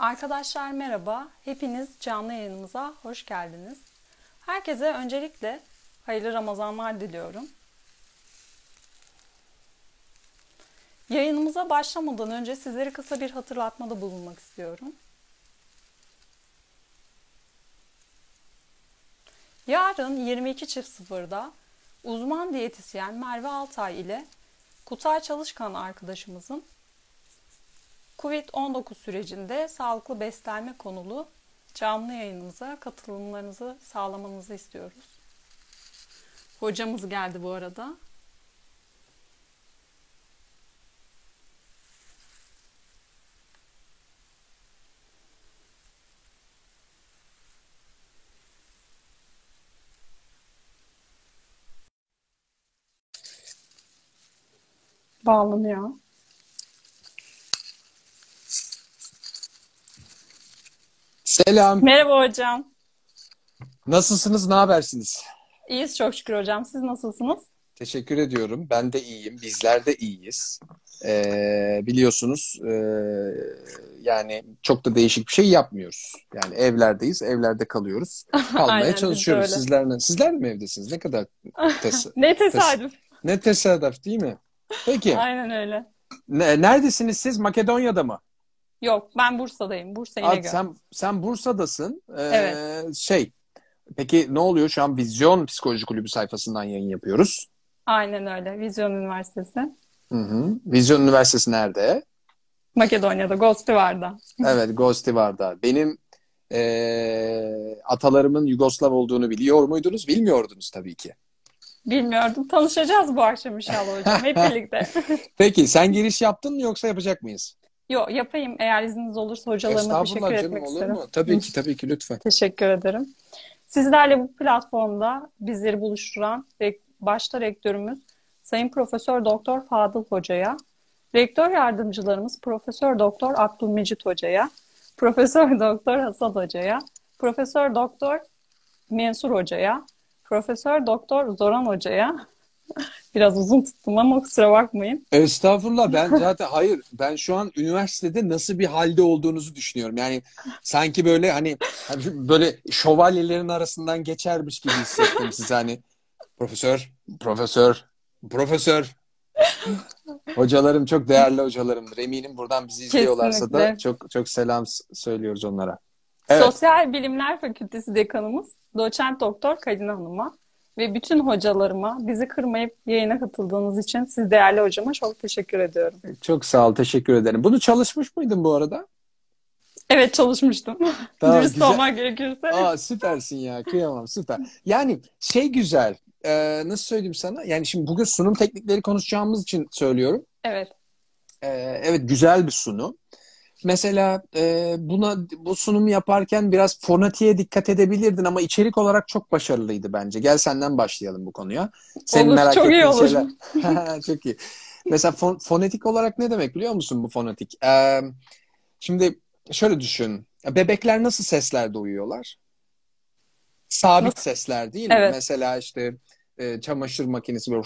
Arkadaşlar merhaba. Hepiniz canlı yayınımıza hoş geldiniz. Herkese öncelikle hayırlı Ramazanlar diliyorum. Yayınımıza başlamadan önce sizlere kısa bir hatırlatmada bulunmak istiyorum. Yarın 22.00'da uzman diyetisyen Merve Altay ile Kutay Çalışkan arkadaşımızın Covid-19 sürecinde sağlıklı beslenme konulu canlı yayınımıza katılımlarınızı sağlamanızı istiyoruz. Hocamız geldi bu arada. Bağlanıyor. Selam. Merhaba hocam. Nasılsınız, ne habersiniz? İyiyiz çok şükür hocam. Siz nasılsınız? Teşekkür ediyorum. Ben de iyiyim. Bizler de iyiyiz. Ee, biliyorsunuz e, yani çok da değişik bir şey yapmıyoruz. Yani evlerdeyiz, evlerde kalıyoruz. Kalmaya Aynen, çalışıyoruz sizlerle. Sizler mi evdesiniz? Ne kadar tes Ne tesadüf. Tes ne tesadüf değil mi? Peki. Aynen öyle. Ne, neredesiniz siz? Makedonya'da mı? Yok ben Bursa'dayım. Bursa İnegöl. Abi, sen, sen Bursa'dasın. Ee, evet. Şey peki ne oluyor şu an Vizyon Psikoloji Kulübü sayfasından yayın yapıyoruz. Aynen öyle. Vizyon Üniversitesi. Hı hı. Vizyon Üniversitesi nerede? Makedonya'da, Gostivar'da. evet, Gostivar'da. Benim e, atalarımın Yugoslav olduğunu biliyor muydunuz? Bilmiyordunuz tabii ki. Bilmiyordum. Tanışacağız bu akşam inşallah hocam. Hep birlikte. Peki sen giriş yaptın mı yoksa yapacak mıyız? Yok yapayım eğer izniniz olursa hocalarıma teşekkür canım, etmek olur isterim. Mu? Tabii ki tabii ki lütfen. Teşekkür ederim. Sizlerle bu platformda bizleri buluşturan başta rektörümüz Sayın Profesör Doktor Fadıl Hoca'ya, rektör yardımcılarımız Profesör Doktor Abdülmecit Hoca'ya, Profesör Doktor Hasan Hoca'ya, Profesör Doktor Mensur Hoca'ya, Profesör Doktor Zoran Hoca'ya, Biraz uzun tuttum ama kusura bakmayın. Estağfurullah ben zaten hayır ben şu an üniversitede nasıl bir halde olduğunuzu düşünüyorum. Yani sanki böyle hani, hani böyle şövalyelerin arasından geçermiş gibi hissettim siz hani. Profesör, profesör, profesör. Hocalarım çok değerli hocalarımdır. Eminim buradan bizi izliyorlarsa Kesinlikle. da çok çok selam söylüyoruz onlara. Evet. Sosyal Bilimler Fakültesi Dekanımız Doçent Doktor Kadın Hanım'a ve bütün hocalarıma bizi kırmayıp yayına katıldığınız için siz değerli hocama çok teşekkür ediyorum. E, çok sağ ol, teşekkür ederim. Bunu çalışmış mıydın bu arada? Evet çalışmıştım. Tamam, Dürüst güzel. olmak gerekirse. Aa, süpersin ya kıyamam süper. Yani şey güzel e, nasıl söyleyeyim sana yani şimdi bugün sunum teknikleri konuşacağımız için söylüyorum. Evet. E, evet güzel bir sunum. Mesela e, buna bu sunumu yaparken biraz Fornati'ye dikkat edebilirdin ama içerik olarak çok başarılıydı bence. Gel senden başlayalım bu konuya. Senin olur, merak çok ettiğin iyi olur. şeyler. çok iyi. Mesela fon, fonetik olarak ne demek biliyor musun bu fonetik? Ee, şimdi şöyle düşün. Bebekler nasıl seslerde uyuyorlar? Sabit nasıl? sesler değil mi? Mesela işte e, çamaşır makinesi böyle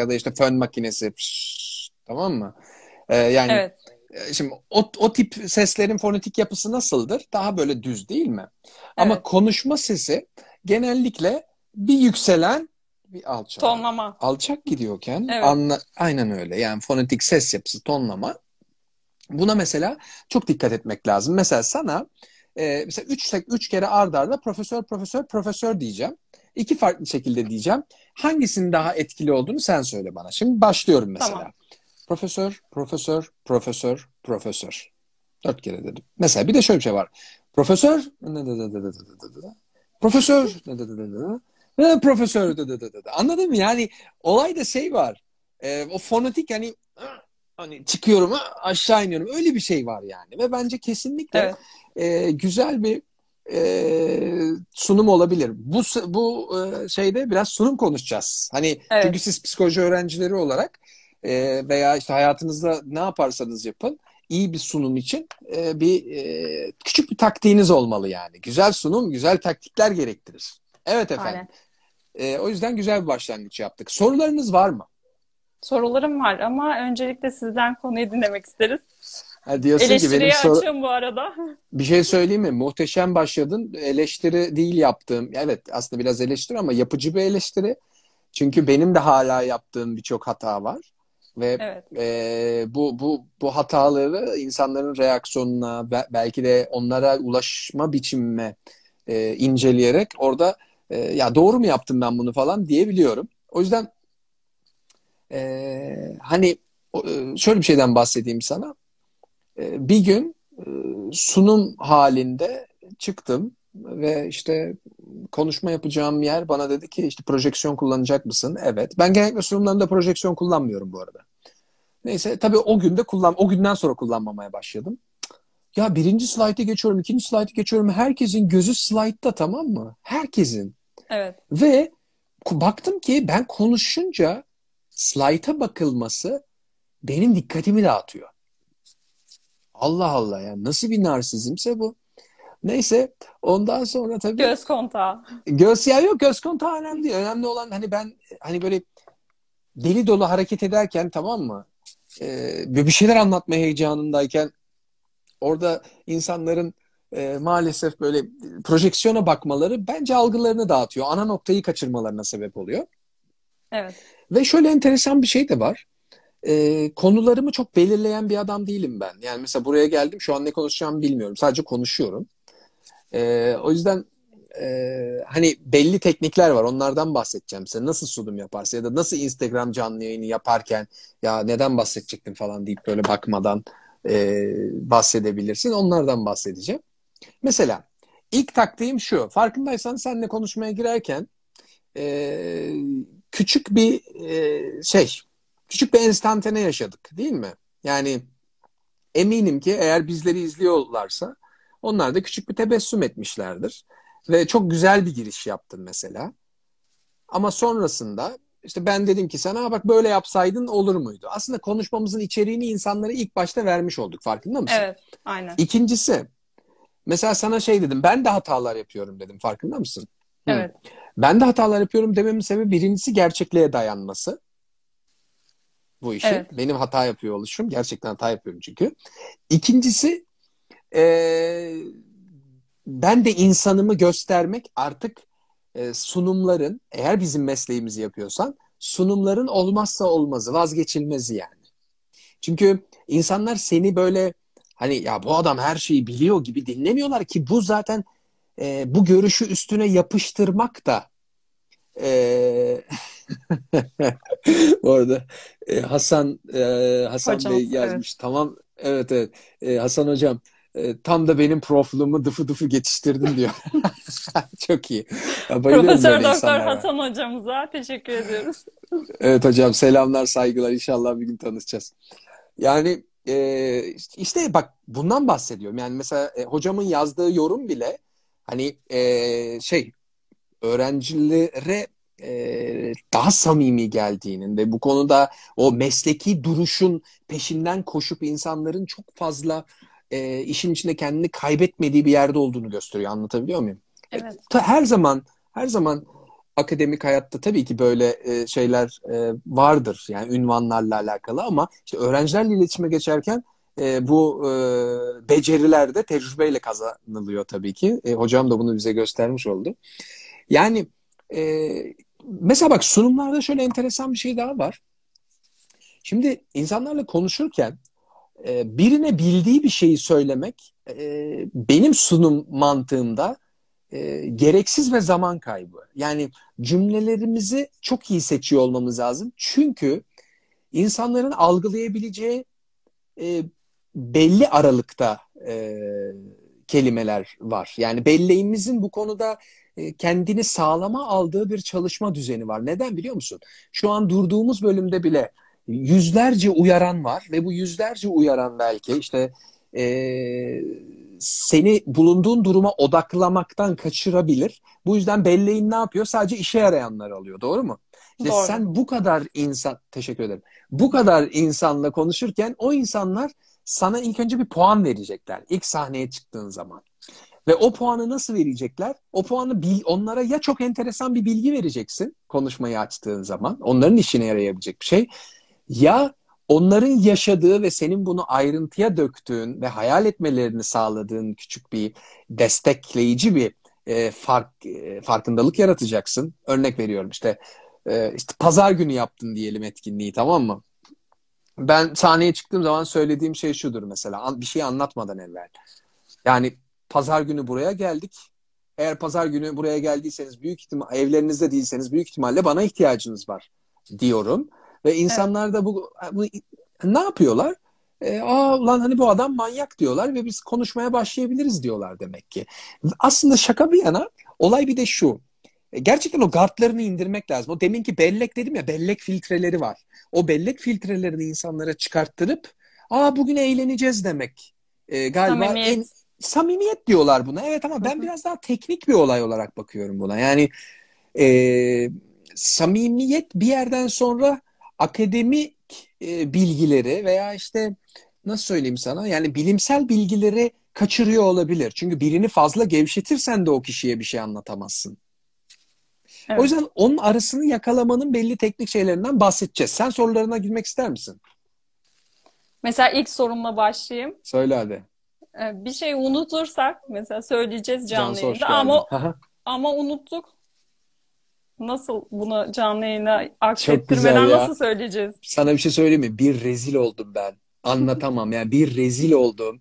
ya da işte fön makinesi tamam mı? Ee, yani evet. E, şimdi o, o tip seslerin fonetik yapısı nasıldır? Daha böyle düz değil mi? Evet. Ama konuşma sesi genellikle bir yükselen bir alçak. Tonlama. Alçak gidiyorken evet. anla, aynen öyle. Yani fonetik ses yapısı tonlama. Buna mesela çok dikkat etmek lazım. Mesela sana e, mesela üç, üç kere ardarda arda profesör profesör profesör diyeceğim. İki farklı şekilde diyeceğim. Hangisinin daha etkili olduğunu sen söyle bana. Şimdi başlıyorum mesela. Tamam. Profesör, profesör, profesör, profesör. Dört kere dedim. Mesela bir de şöyle bir şey var. Profesör, profesör, profesör, anladın mı? Yani olayda şey var. E, o fonetik hani hani çıkıyorum aşağı iniyorum. Öyle bir şey var yani. Ve bence kesinlikle evet. e, güzel bir e, sunum olabilir. Bu bu e, şeyde biraz sunum konuşacağız. Hani evet. çünkü siz psikoloji öğrencileri olarak e, veya işte hayatınızda ne yaparsanız yapın iyi bir sunum için e, bir e, küçük bir taktiğiniz olmalı yani. Güzel sunum, güzel taktikler gerektirir. Evet efendim. E, o yüzden güzel bir başlangıç yaptık. Sorularınız var mı? Sorularım var ama öncelikle sizden konuyu dinlemek isteriz. Ha diyorsun ki benim soru... açığım bu arada. Bir şey söyleyeyim mi? Muhteşem başladın. Eleştiri değil yaptığım. Evet aslında biraz eleştiri ama yapıcı bir eleştiri. Çünkü benim de hala yaptığım birçok hata var. Ve evet. e, bu bu bu hataları insanların reaksiyonuna belki de onlara ulaşma biçimime e, inceleyerek orada e, ya doğru mu yaptım ben bunu falan diyebiliyorum. O yüzden e, hani e, şöyle bir şeyden bahsedeyim sana. E, bir gün e, sunum halinde çıktım ve işte konuşma yapacağım yer bana dedi ki işte projeksiyon kullanacak mısın? Evet. Ben genellikle sunumlarımda projeksiyon kullanmıyorum bu arada. Neyse tabii o günde kullan o günden sonra kullanmamaya başladım. Ya birinci slaytı geçiyorum, ikinci slaytı geçiyorum. Herkesin gözü slaytta tamam mı? Herkesin. Evet. Ve baktım ki ben konuşunca slayta bakılması benim dikkatimi dağıtıyor. Allah Allah ya nasıl bir narsizmse bu. Neyse ondan sonra tabii göz kontağı. Göz ya yok göz kontağı önemli değil. Önemli olan hani ben hani böyle deli dolu hareket ederken tamam mı? Ee, bir şeyler anlatma heyecanındayken orada insanların e, maalesef böyle projeksiyona bakmaları bence algılarını dağıtıyor. Ana noktayı kaçırmalarına sebep oluyor. Evet. Ve şöyle enteresan bir şey de var. Ee, konularımı çok belirleyen bir adam değilim ben. Yani mesela buraya geldim şu an ne konuşacağımı bilmiyorum. Sadece konuşuyorum. E, o yüzden e, hani belli teknikler var. Onlardan bahsedeceğim size. Nasıl sunum yaparsın ya da nasıl Instagram canlı yayını yaparken ya neden bahsedecektim falan deyip böyle bakmadan e, bahsedebilirsin. Onlardan bahsedeceğim. Mesela ilk taktiğim şu. Farkındaysan seninle konuşmaya girerken e, küçük bir e, şey, küçük bir enstantane yaşadık değil mi? Yani eminim ki eğer bizleri izliyorlarsa onlar da küçük bir tebessüm etmişlerdir. Ve çok güzel bir giriş yaptın mesela. Ama sonrasında işte ben dedim ki sana bak böyle yapsaydın olur muydu? Aslında konuşmamızın içeriğini insanlara ilk başta vermiş olduk farkında mısın? Evet aynen. İkincisi mesela sana şey dedim ben de hatalar yapıyorum dedim farkında mısın? Evet. Hı. Ben de hatalar yapıyorum dememin sebebi birincisi gerçekliğe dayanması. Bu işi. Evet. Benim hata yapıyor oluşum. Gerçekten hata yapıyorum çünkü. İkincisi ee, ben de insanımı göstermek artık e, sunumların, eğer bizim mesleğimizi yapıyorsan, sunumların olmazsa olmazı, vazgeçilmezi yani. Çünkü insanlar seni böyle hani ya bu adam her şeyi biliyor gibi dinlemiyorlar ki bu zaten e, bu görüşü üstüne yapıştırmak da e, bu arada e, Hasan e, Hasan Hocam, Bey yazmış evet. tamam evet evet e, Hasan hocam e, tam da benim profilimi dıfı dıfı geçiştirdin diyor. Çok iyi. Profesör Doktor Hasan hocamıza teşekkür ediyoruz. evet hocam selamlar saygılar inşallah bir gün tanışacağız. Yani e, işte bak bundan bahsediyorum. Yani mesela e, hocamın yazdığı yorum bile hani e, şey öğrencilere e, daha samimi geldiğinin ve bu konuda o mesleki duruşun peşinden koşup insanların çok fazla e, işin içinde kendini kaybetmediği bir yerde olduğunu gösteriyor. Anlatabiliyor muyum? E, evet. E, her zaman her zaman akademik hayatta tabii ki böyle e, şeyler e, vardır. Yani ünvanlarla alakalı ama işte öğrencilerle iletişime geçerken e, bu e, beceriler de tecrübeyle kazanılıyor tabii ki. E, hocam da bunu bize göstermiş oldu. Yani e, mesela bak sunumlarda şöyle enteresan bir şey daha var. Şimdi insanlarla konuşurken ee, birine bildiği bir şeyi söylemek e, benim sunum mantığımda e, gereksiz ve zaman kaybı. Yani cümlelerimizi çok iyi seçiyor olmamız lazım. Çünkü insanların algılayabileceği e, belli aralıkta kelimeler var. Yani belleğimizin bu konuda kendini sağlama aldığı bir çalışma düzeni var. Neden biliyor musun? Şu an durduğumuz bölümde bile yüzlerce uyaran var ve bu yüzlerce uyaran belki işte e, seni bulunduğun duruma odaklamaktan kaçırabilir. Bu yüzden belleğin ne yapıyor? Sadece işe yarayanlar alıyor. Doğru mu? İşte doğru. sen bu kadar insan teşekkür ederim. Bu kadar insanla konuşurken o insanlar sana ilk önce bir puan verecekler. İlk sahneye çıktığın zaman. Ve o puanı nasıl verecekler? O puanı bil, onlara ya çok enteresan bir bilgi vereceksin konuşmayı açtığın zaman. Onların işine yarayabilecek bir şey. Ya onların yaşadığı ve senin bunu ayrıntıya döktüğün ve hayal etmelerini sağladığın küçük bir destekleyici bir e, fark e, farkındalık yaratacaksın. Örnek veriyorum işte e, işte pazar günü yaptın diyelim etkinliği tamam mı? Ben sahneye çıktığım zaman söylediğim şey şudur mesela bir şey anlatmadan evvel. Yani pazar günü buraya geldik. Eğer pazar günü buraya geldiyseniz büyük ihtimal evlerinizde değilseniz büyük ihtimalle bana ihtiyacınız var diyorum. Ve insanlar evet. da bu, bu ne yapıyorlar? E, Aa lan hani bu adam manyak diyorlar ve biz konuşmaya başlayabiliriz diyorlar demek ki. Aslında şaka bir yana olay bir de şu. E, gerçekten o gardlarını indirmek lazım. O deminki bellek dedim ya bellek filtreleri var. O bellek filtrelerini insanlara çıkarttırıp aa bugün eğleneceğiz demek. E, galiba samimiyet. en samimiyet diyorlar buna. Evet ama ben biraz daha teknik bir olay olarak bakıyorum buna. Yani e, samimiyet bir yerden sonra akademik e, bilgileri veya işte nasıl söyleyeyim sana yani bilimsel bilgileri kaçırıyor olabilir. Çünkü birini fazla gevşetirsen de o kişiye bir şey anlatamazsın. Evet. O yüzden onun arasını yakalamanın belli teknik şeylerinden bahsedeceğiz. Sen sorularına girmek ister misin? Mesela ilk sorumla başlayayım. Söyle hadi. Ee, bir şey unutursak mesela söyleyeceğiz canlı yayında ama ama unuttuk Nasıl bunu canlı yayına aksettirmeden ya. nasıl söyleyeceğiz? Sana bir şey söyleyeyim mi? Bir rezil oldum ben. Anlatamam yani bir rezil oldum.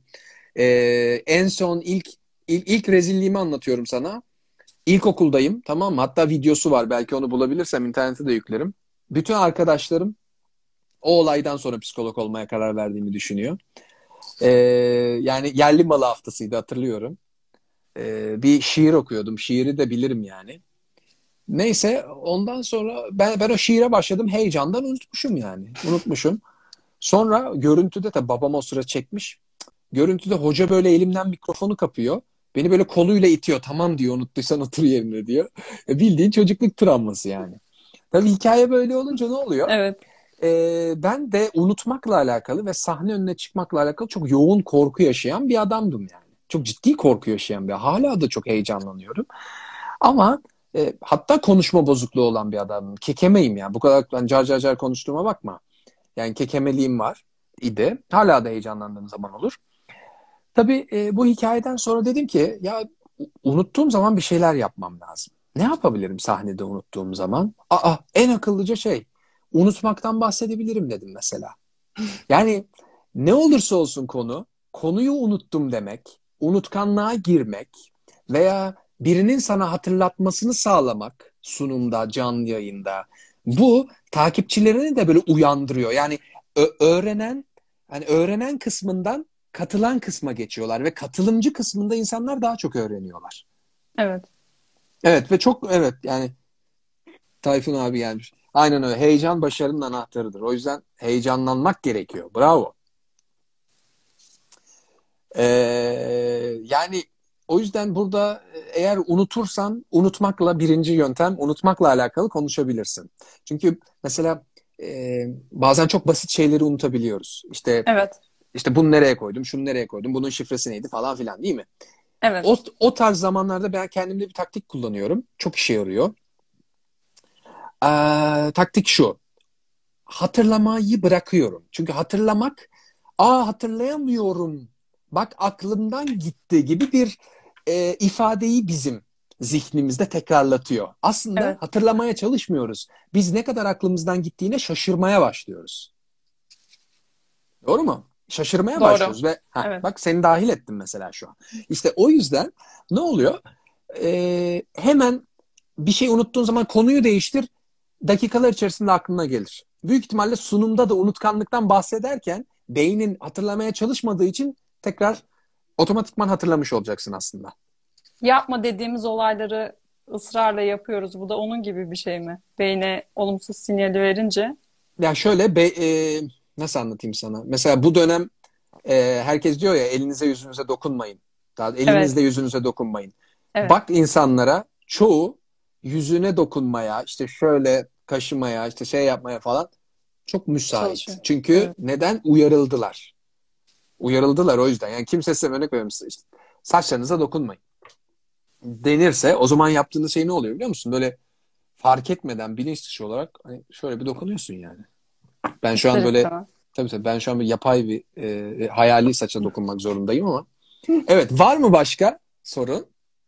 Ee, en son ilk, ilk ilk rezilliğimi anlatıyorum sana. İlkokuldayım tamam mı? Hatta videosu var belki onu bulabilirsem internete de yüklerim. Bütün arkadaşlarım o olaydan sonra psikolog olmaya karar verdiğimi düşünüyor. Ee, yani yerli malı haftasıydı hatırlıyorum. Ee, bir şiir okuyordum. Şiiri de bilirim yani. Neyse ondan sonra ben, ben o şiire başladım heyecandan unutmuşum yani. Unutmuşum. Sonra görüntüde de babam o sıra çekmiş. Görüntüde hoca böyle elimden mikrofonu kapıyor. Beni böyle koluyla itiyor. Tamam diyor unuttuysan otur yerine diyor. E, bildiğin çocukluk travması yani. Tabii hikaye böyle olunca ne oluyor? Evet. Ee, ben de unutmakla alakalı ve sahne önüne çıkmakla alakalı çok yoğun korku yaşayan bir adamdım yani. Çok ciddi korku yaşayan bir. Hala da çok heyecanlanıyorum. Ama e, hatta konuşma bozukluğu olan bir adamım. Kekemeyim yani. Bu kadar ben car car car konuştuğuma bakma. Yani kekemeliğim var idi. Hala da heyecanlandığım zaman olur. Tabii e, bu hikayeden sonra dedim ki ya unuttuğum zaman bir şeyler yapmam lazım. Ne yapabilirim sahnede unuttuğum zaman? Aa en akıllıca şey unutmaktan bahsedebilirim dedim mesela. Yani ne olursa olsun konu, konuyu unuttum demek, unutkanlığa girmek veya birinin sana hatırlatmasını sağlamak sunumda, canlı yayında. Bu takipçilerini de böyle uyandırıyor. Yani öğrenen hani öğrenen kısmından katılan kısma geçiyorlar ve katılımcı kısmında insanlar daha çok öğreniyorlar. Evet. Evet ve çok evet yani Tayfun abi gelmiş. Aynen öyle. Heyecan başarının anahtarıdır. O yüzden heyecanlanmak gerekiyor. Bravo. Ee, yani o yüzden burada e, eğer unutursan unutmakla birinci yöntem unutmakla alakalı konuşabilirsin. Çünkü mesela e, bazen çok basit şeyleri unutabiliyoruz. İşte evet. işte bunu nereye koydum, şunu nereye koydum, bunun şifresi neydi falan filan değil mi? Evet. O, o tarz zamanlarda ben kendimde bir taktik kullanıyorum. Çok işe yarıyor. Ee, taktik şu. Hatırlamayı bırakıyorum. Çünkü hatırlamak, aa hatırlayamıyorum bak aklımdan gitti gibi bir e, ifadeyi bizim zihnimizde tekrarlatıyor. Aslında evet. hatırlamaya çalışmıyoruz. Biz ne kadar aklımızdan gittiğine şaşırmaya başlıyoruz. Doğru mu? Şaşırmaya Doğru. başlıyoruz ve heh, evet. bak seni dahil ettim mesela şu an. İşte o yüzden ne oluyor? Ee, hemen bir şey unuttuğun zaman konuyu değiştir. Dakikalar içerisinde aklına gelir. Büyük ihtimalle sunumda da unutkanlıktan bahsederken beynin hatırlamaya çalışmadığı için tekrar otomatikman hatırlamış olacaksın aslında. Yapma dediğimiz olayları ısrarla yapıyoruz. Bu da onun gibi bir şey mi? Beyne olumsuz sinyali verince. Ya şöyle be, e, nasıl anlatayım sana? Mesela bu dönem e, herkes diyor ya elinize yüzünüze dokunmayın. Daha elinizle evet. yüzünüze dokunmayın. Evet. Bak insanlara çoğu yüzüne dokunmaya, işte şöyle kaşımaya, işte şey yapmaya falan çok müsait. Çalışıyor. Çünkü evet. neden uyarıldılar? Uyarıldılar o yüzden. Yani kimse size örnek vermemiş. İşte, saçlarınıza dokunmayın. Denirse o zaman yaptığınız şey ne oluyor biliyor musun? Böyle fark etmeden bilinç dışı olarak hani şöyle bir dokunuyorsun yani. Ben şu an böyle tabii tabii ben şu an bir yapay bir e, hayali saça dokunmak zorundayım ama. Evet var mı başka sorun?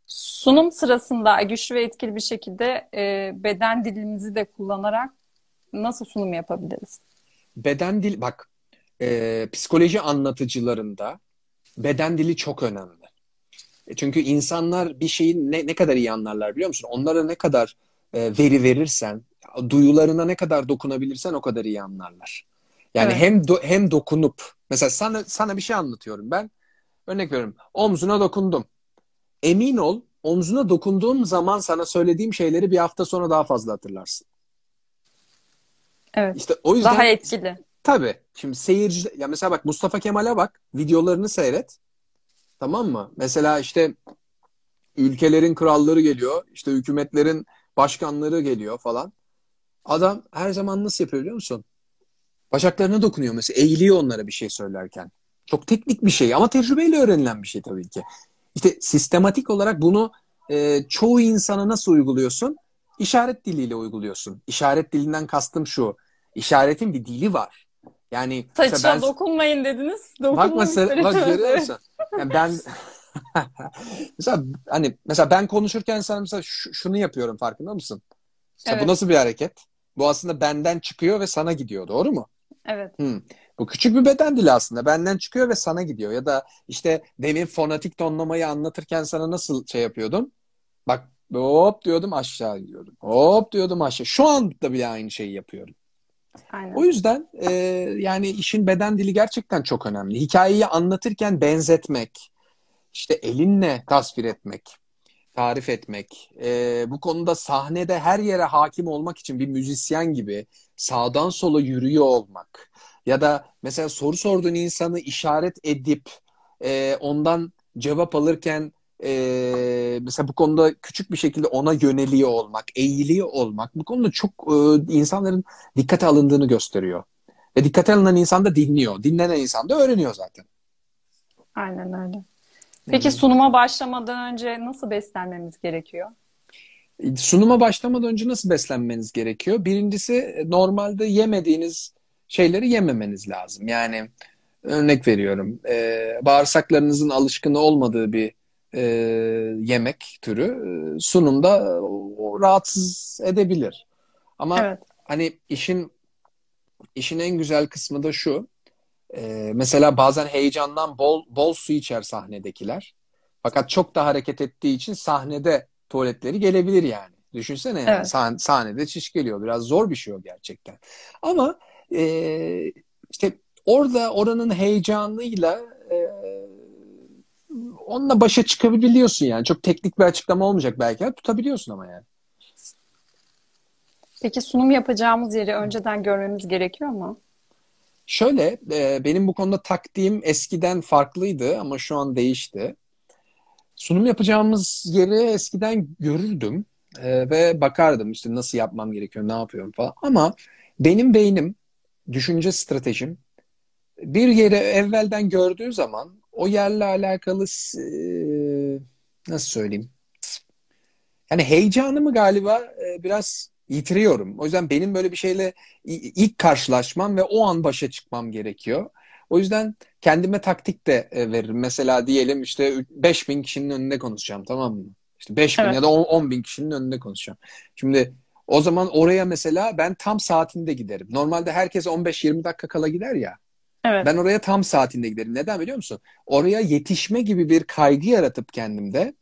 Sunum sırasında güçlü ve etkili bir şekilde e, beden dilimizi de kullanarak nasıl sunum yapabiliriz? Beden dil bak e, psikoloji anlatıcılarında beden dili çok önemli. E, çünkü insanlar bir şeyi ne, ne kadar iyi anlarlar biliyor musun? Onlara ne kadar e, veri verirsen, duyularına ne kadar dokunabilirsen o kadar iyi anlarlar. Yani evet. hem do, hem dokunup mesela sana sana bir şey anlatıyorum ben. Örnek veriyorum. Omzuna dokundum. Emin ol, omzuna dokunduğum zaman sana söylediğim şeyleri bir hafta sonra daha fazla hatırlarsın. Evet. İşte o yüzden daha etkili. Tabii. Şimdi seyirci ya mesela bak Mustafa Kemal'e bak, videolarını seyret. Tamam mı? Mesela işte ülkelerin kralları geliyor, işte hükümetlerin başkanları geliyor falan. Adam her zaman nasıl yapıyor biliyor musun? Bacaklarına dokunuyor mesela. Eğiliyor onlara bir şey söylerken. Çok teknik bir şey ama tecrübeyle öğrenilen bir şey tabii ki. İşte sistematik olarak bunu e, çoğu insana nasıl uyguluyorsun? İşaret diliyle uyguluyorsun. İşaret dilinden kastım şu. İşaretin bir dili var. Yani saçına ben, dokunmayın dediniz. Dokunmayın. bak mesela bak görüyorsun. Yani ben mesela hani mesela ben konuşurken sen mesela şunu yapıyorum farkında mısın? Mesela evet. bu nasıl bir hareket? Bu aslında benden çıkıyor ve sana gidiyor doğru mu? Evet. Hmm. Bu küçük bir beden dili aslında. Benden çıkıyor ve sana gidiyor. Ya da işte demin fonatik tonlamayı anlatırken sana nasıl şey yapıyordum? Bak hop diyordum aşağı gidiyordum. Hop diyordum aşağı. Şu anda bile aynı şeyi yapıyorum. Aynen. O yüzden e, yani işin beden dili gerçekten çok önemli. Hikayeyi anlatırken benzetmek, işte elinle tasvir etmek, tarif etmek, e, bu konuda sahnede her yere hakim olmak için bir müzisyen gibi sağdan sola yürüyor olmak ya da mesela soru sorduğun insanı işaret edip e, ondan cevap alırken e, mesela bu konuda küçük bir şekilde ona yöneliyor olmak, eğiliyor olmak bu konuda çok e, insanların dikkate alındığını gösteriyor. Ve dikkate alınan insan da dinliyor. Dinlenen insan da öğreniyor zaten. Aynen öyle. Peki sunuma başlamadan önce nasıl beslenmemiz gerekiyor? Sunuma başlamadan önce nasıl beslenmeniz gerekiyor? Birincisi normalde yemediğiniz şeyleri yememeniz lazım. Yani örnek veriyorum e, bağırsaklarınızın alışkını olmadığı bir e, yemek türü e, sunumda o, rahatsız edebilir. Ama evet. hani işin işin en güzel kısmı da şu. E, mesela bazen heyecandan bol bol su içer sahnedekiler. Fakat çok da hareket ettiği için sahnede tuvaletleri gelebilir yani. Düşünsene yani evet. sah- sahnede çiş geliyor. Biraz zor bir şey o gerçekten. Ama e, işte orada oranın heyecanıyla onunla başa çıkabiliyorsun yani. Çok teknik bir açıklama olmayacak belki. Tutabiliyorsun ama yani. Peki sunum yapacağımız yeri önceden görmemiz gerekiyor mu? Şöyle, e, benim bu konuda taktiğim eskiden farklıydı ama şu an değişti. Sunum yapacağımız yeri eskiden görürdüm e, ve bakardım işte nasıl yapmam gerekiyor, ne yapıyorum falan. Ama benim beynim, düşünce stratejim bir yeri evvelden gördüğü zaman o yerle alakalı nasıl söyleyeyim? Yani heyecanımı galiba biraz yitiriyorum. O yüzden benim böyle bir şeyle ilk karşılaşmam ve o an başa çıkmam gerekiyor. O yüzden kendime taktik de e, veririm. Mesela diyelim işte 5 bin kişinin önünde konuşacağım tamam mı? İşte 5000 evet. ya da 10 bin kişinin önünde konuşacağım. Şimdi o zaman oraya mesela ben tam saatinde giderim. Normalde herkes 15-20 dakika kala gider ya. Evet. Ben oraya tam saatinde giderim. Neden biliyor musun? Oraya yetişme gibi bir kaygı yaratıp kendimde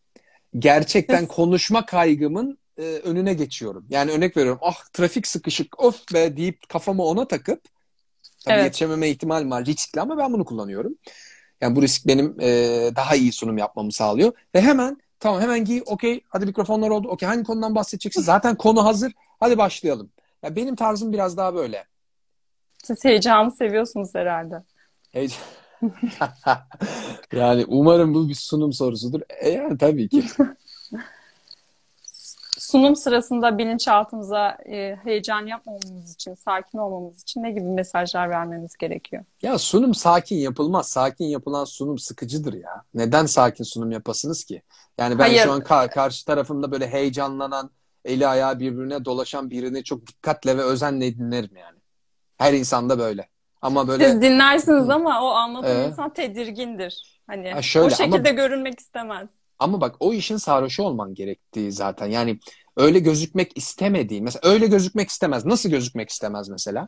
gerçekten konuşma kaygımın e, önüne geçiyorum. Yani örnek veriyorum. Ah trafik sıkışık of be deyip kafamı ona takıp tabii evet. yetişememe ihtimal var riskli ama ben bunu kullanıyorum. Yani bu risk benim e, daha iyi sunum yapmamı sağlıyor. Ve hemen tamam hemen giy okey hadi mikrofonlar oldu okey hangi konudan bahsedeceksin zaten konu hazır hadi başlayalım. Ya benim tarzım biraz daha böyle siz heyecanı seviyorsunuz herhalde. Heyecan. yani umarım bu bir sunum sorusudur. E yani tabii ki. sunum sırasında bilinçaltımıza e, heyecan yapmamamız için, sakin olmamız için ne gibi mesajlar vermemiz gerekiyor? Ya sunum sakin yapılmaz. Sakin yapılan sunum sıkıcıdır ya. Neden sakin sunum yapasınız ki? Yani ben Hayır. şu an ka- karşı tarafımda böyle heyecanlanan, eli ayağı birbirine dolaşan birini çok dikkatle ve özenle dinlerim yani. Her insanda böyle. Ama böyle Siz dinlersiniz hı. ama o anlatan ee, insan tedirgindir. Hani ha şöyle, o şekilde ama, görünmek istemez. Ama bak o işin sarhoşu olman gerektiği zaten. Yani öyle gözükmek istemediği, mesela öyle gözükmek istemez. Nasıl gözükmek istemez mesela?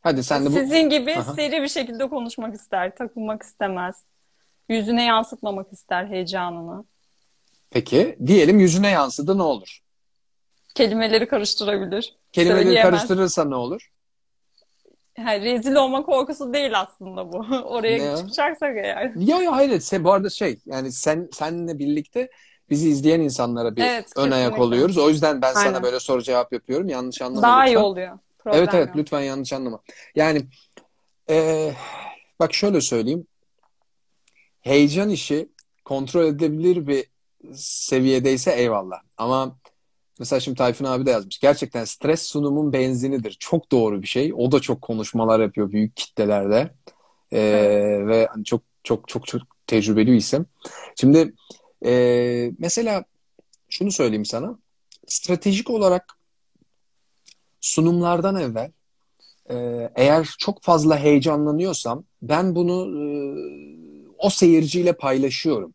Hadi sen de bu... Sizin gibi Aha. seri bir şekilde konuşmak ister, takılmak istemez. Yüzüne yansıtmamak ister heyecanını. Peki diyelim yüzüne yansıdı ne olur? Kelimeleri karıştırabilir. Kelimeleri karıştırırsa ne olur? Yani rezil olma korkusu değil aslında bu. Oraya ne? çıkacaksak eğer. Ya ya hayır. Se, bu arada şey yani sen seninle birlikte bizi izleyen insanlara bir evet, ön ayak oluyoruz. O yüzden ben Aynen. sana böyle soru cevap yapıyorum. Yanlış anlama Daha lütfen. iyi oluyor. Problem evet evet yok. lütfen yanlış anlama. Yani ee, bak şöyle söyleyeyim. Heyecan işi kontrol edebilir bir seviyedeyse eyvallah. Ama Mesela şimdi Tayfun abi de yazmış. Gerçekten stres sunumun benzinidir. Çok doğru bir şey. O da çok konuşmalar yapıyor büyük kitlelerde. Ee, evet. Ve hani çok çok çok çok tecrübeli bir isim. Şimdi e, mesela şunu söyleyeyim sana. Stratejik olarak sunumlardan evvel e, eğer çok fazla heyecanlanıyorsam ben bunu e, o seyirciyle paylaşıyorum.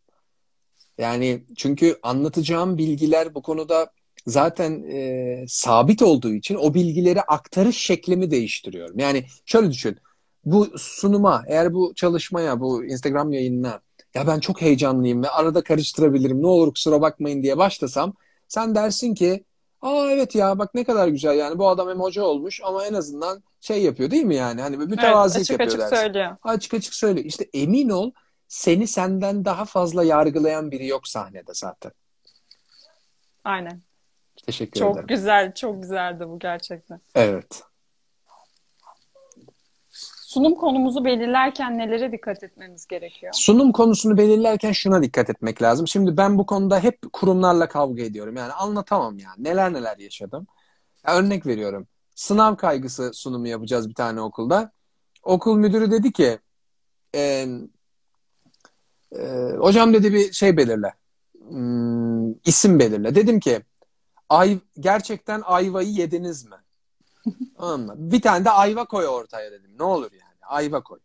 Yani çünkü anlatacağım bilgiler bu konuda zaten e, sabit olduğu için o bilgileri aktarış şeklimi değiştiriyorum. Yani şöyle düşün. Bu sunuma, eğer bu çalışmaya, bu Instagram yayınına ya ben çok heyecanlıyım ve arada karıştırabilirim ne olur kusura bakmayın diye başlasam sen dersin ki aa evet ya bak ne kadar güzel yani bu adam hem hoca olmuş ama en azından şey yapıyor değil mi yani hani bir mütevazilik evet, açık yapıyor açık dersin. Söylüyor. Açık açık söylüyor. İşte emin ol seni senden daha fazla yargılayan biri yok sahnede zaten. Aynen. Teşekkür çok ederim. Çok güzel, çok güzeldi bu gerçekten. Evet. Sunum konumuzu belirlerken nelere dikkat etmemiz gerekiyor? Sunum konusunu belirlerken şuna dikkat etmek lazım. Şimdi ben bu konuda hep kurumlarla kavga ediyorum. Yani anlatamam yani. Neler neler yaşadım. Ya örnek veriyorum. Sınav kaygısı sunumu yapacağız bir tane okulda. Okul müdürü dedi ki e, e, hocam dedi bir şey belirle. Hmm, isim belirle. Dedim ki Ay, gerçekten ayvayı yediniz mi? Anla. Bir tane de ayva koy ortaya dedim. Ne olur yani ayva koy.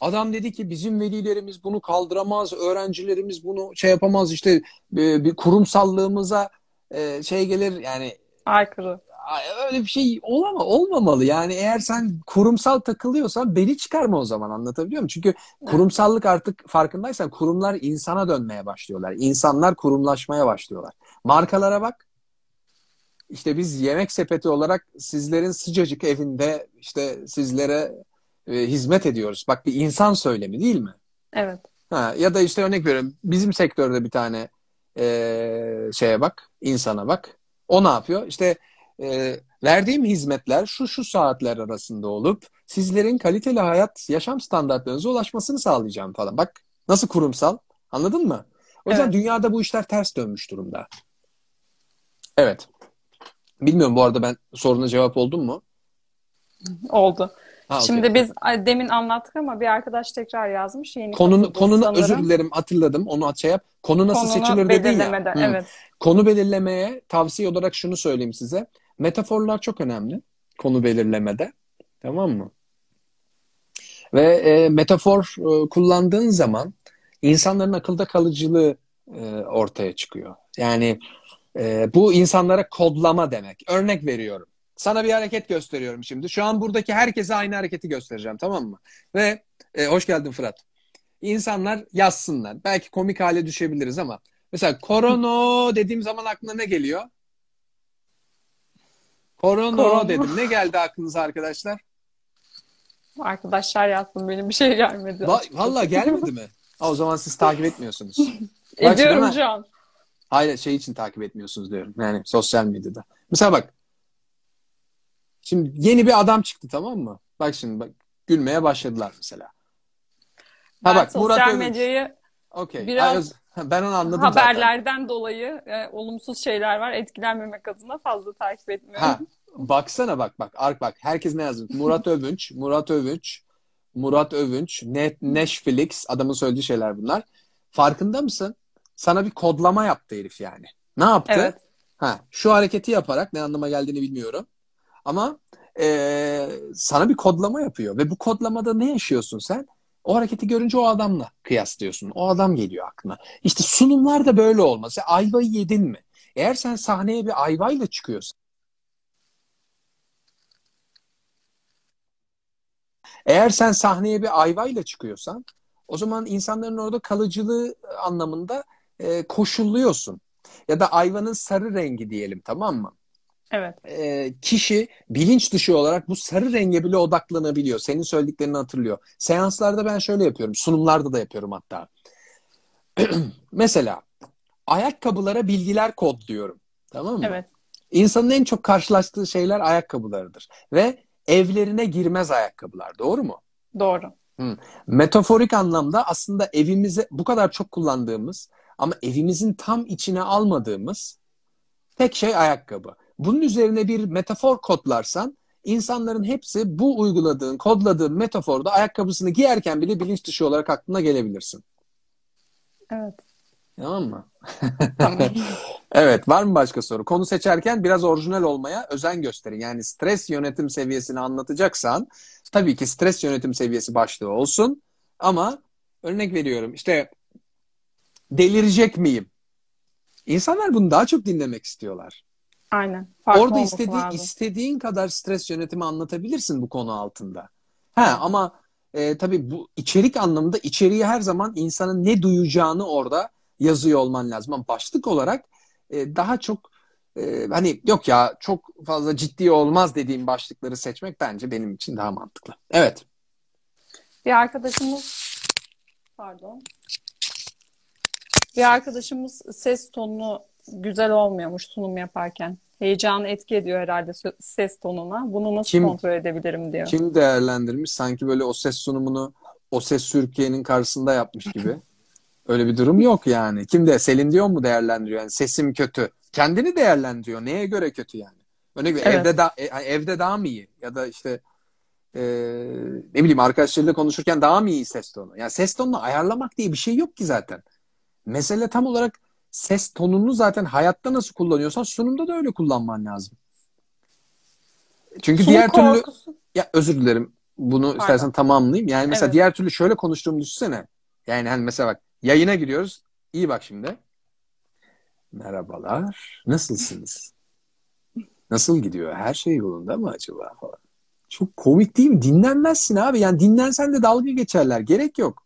Adam dedi ki bizim velilerimiz bunu kaldıramaz, öğrencilerimiz bunu şey yapamaz işte e, bir kurumsallığımıza e, şey gelir yani aykırı. Öyle bir şey olama olmamalı. Yani eğer sen kurumsal takılıyorsan beni çıkarma o zaman anlatabiliyor muyum? Çünkü kurumsallık artık farkındaysan kurumlar insana dönmeye başlıyorlar. İnsanlar kurumlaşmaya başlıyorlar. Markalara bak işte biz yemek sepeti olarak sizlerin sıcacık evinde işte sizlere e, hizmet ediyoruz. Bak bir insan söylemi değil mi? Evet. Ha, ya da işte örnek veriyorum bizim sektörde bir tane e, şeye bak, insana bak. O ne yapıyor? İşte e, verdiğim hizmetler şu şu saatler arasında olup sizlerin kaliteli hayat, yaşam standartlarınıza ulaşmasını sağlayacağım falan. Bak nasıl kurumsal anladın mı? O yüzden evet. dünyada bu işler ters dönmüş durumda. Evet. Bilmiyorum bu arada ben soruna cevap oldum mu? Oldu. Ha, Şimdi okay. biz demin anlattık ama bir arkadaş tekrar yazmış. Yeni Konun, konunu özür dilerim hatırladım. Onu şey yap. Konu nasıl Konunu seçilir dedin ya. Hmm. Evet. Konu belirlemeye tavsiye olarak şunu söyleyeyim size. Metaforlar çok önemli konu belirlemede. Tamam mı? Ve e, metafor e, kullandığın zaman insanların akılda kalıcılığı e, ortaya çıkıyor. Yani e, bu insanlara kodlama demek. Örnek veriyorum. Sana bir hareket gösteriyorum şimdi. Şu an buradaki herkese aynı hareketi göstereceğim tamam mı? Ve e, hoş geldin Fırat. İnsanlar yazsınlar. Belki komik hale düşebiliriz ama mesela korono dediğim zaman aklına ne geliyor? Korona, korona. dedim. Ne geldi aklınıza arkadaşlar? Arkadaşlar yazsın benim bir şey gelmedi. Va- Valla gelmedi mi? o zaman siz takip etmiyorsunuz. Bak, Ediyorum can. Hayır şey için takip etmiyorsunuz diyorum. Yani sosyal medyada. Mesela bak. Şimdi yeni bir adam çıktı tamam mı? Bak şimdi bak gülmeye başladılar mesela. Ha bak sosyal Murat medyayı okay. biraz ben onu anladım haberlerden zaten. dolayı e, olumsuz şeyler var. Etkilenmemek adına fazla takip etmiyorum. Ha, baksana bak bak ark bak herkes ne yazmış? Murat Övünç, Murat Övünç, Murat Övünç, Net Netflix adamın söylediği şeyler bunlar. Farkında mısın? sana bir kodlama yaptı herif yani. Ne yaptı? Evet. Ha, şu hareketi yaparak ne anlama geldiğini bilmiyorum. Ama e, sana bir kodlama yapıyor ve bu kodlamada ne yaşıyorsun sen? O hareketi görünce o adamla kıyaslıyorsun. O adam geliyor aklına. İşte sunumlar da böyle olması. Ayvayı yedin mi? Eğer sen sahneye bir ayvayla çıkıyorsan Eğer sen sahneye bir ayvayla çıkıyorsan o zaman insanların orada kalıcılığı anlamında e, koşulluyorsun. Ya da ayvanın sarı rengi diyelim tamam mı? Evet. E, kişi bilinç dışı olarak bu sarı renge bile odaklanabiliyor. Senin söylediklerini hatırlıyor. Seanslarda ben şöyle yapıyorum. Sunumlarda da yapıyorum hatta. Mesela ayakkabılara bilgiler kodluyorum. Tamam mı? Evet. İnsanın en çok karşılaştığı şeyler ayakkabılarıdır. Ve evlerine girmez ayakkabılar. Doğru mu? Doğru. Hı. Metaforik anlamda aslında evimize bu kadar çok kullandığımız ama evimizin tam içine almadığımız tek şey ayakkabı. Bunun üzerine bir metafor kodlarsan insanların hepsi bu uyguladığın, kodladığın metaforda ayakkabısını giyerken bile bilinç dışı olarak aklına gelebilirsin. Evet. Tamam mı? evet var mı başka soru? Konu seçerken biraz orijinal olmaya özen gösterin. Yani stres yönetim seviyesini anlatacaksan tabii ki stres yönetim seviyesi başlığı olsun ama örnek veriyorum işte delirecek miyim? İnsanlar bunu daha çok dinlemek istiyorlar. Aynen. Orada istediği, lazım. istediğin kadar stres yönetimi anlatabilirsin bu konu altında. Ha ama e, tabii bu içerik anlamında içeriği her zaman insanın ne duyacağını orada yazıyor olman lazım. Ama başlık olarak e, daha çok e, hani yok ya çok fazla ciddi olmaz dediğim başlıkları seçmek bence benim için daha mantıklı. Evet. Bir arkadaşımız pardon bir arkadaşımız ses tonunu güzel olmuyormuş sunum yaparken. Heyecanı etki ediyor herhalde ses tonuna. Bunu nasıl kim, kontrol edebilirim diyor. Kim değerlendirmiş? Sanki böyle o ses sunumunu o ses Türkiye'nin karşısında yapmış gibi. Öyle bir durum yok yani. Kim de Selin diyor mu değerlendiriyor? Yani sesim kötü. Kendini değerlendiriyor. Neye göre kötü yani? Örnek evet. evde da, e, evde daha mı iyi ya da işte e, ne bileyim arkadaşlarıyla konuşurken daha mı iyi ses tonu? Yani ses tonunu ayarlamak diye bir şey yok ki zaten. Mesele tam olarak ses tonunu zaten hayatta nasıl kullanıyorsan sunumda da öyle kullanman lazım. Çünkü Sunum diğer korkusu. türlü ya özür dilerim. Bunu Pardon. istersen tamamlayayım. Yani mesela evet. diğer türlü şöyle konuştuğumu düşünsene. Yani hani mesela bak yayına giriyoruz. İyi bak şimdi. Merhabalar. Nasılsınız? Nasıl gidiyor? Her şey yolunda mı acaba falan. Çok komik değil mi? Dinlenmezsin abi. Yani dinlensen de dalga geçerler. Gerek yok.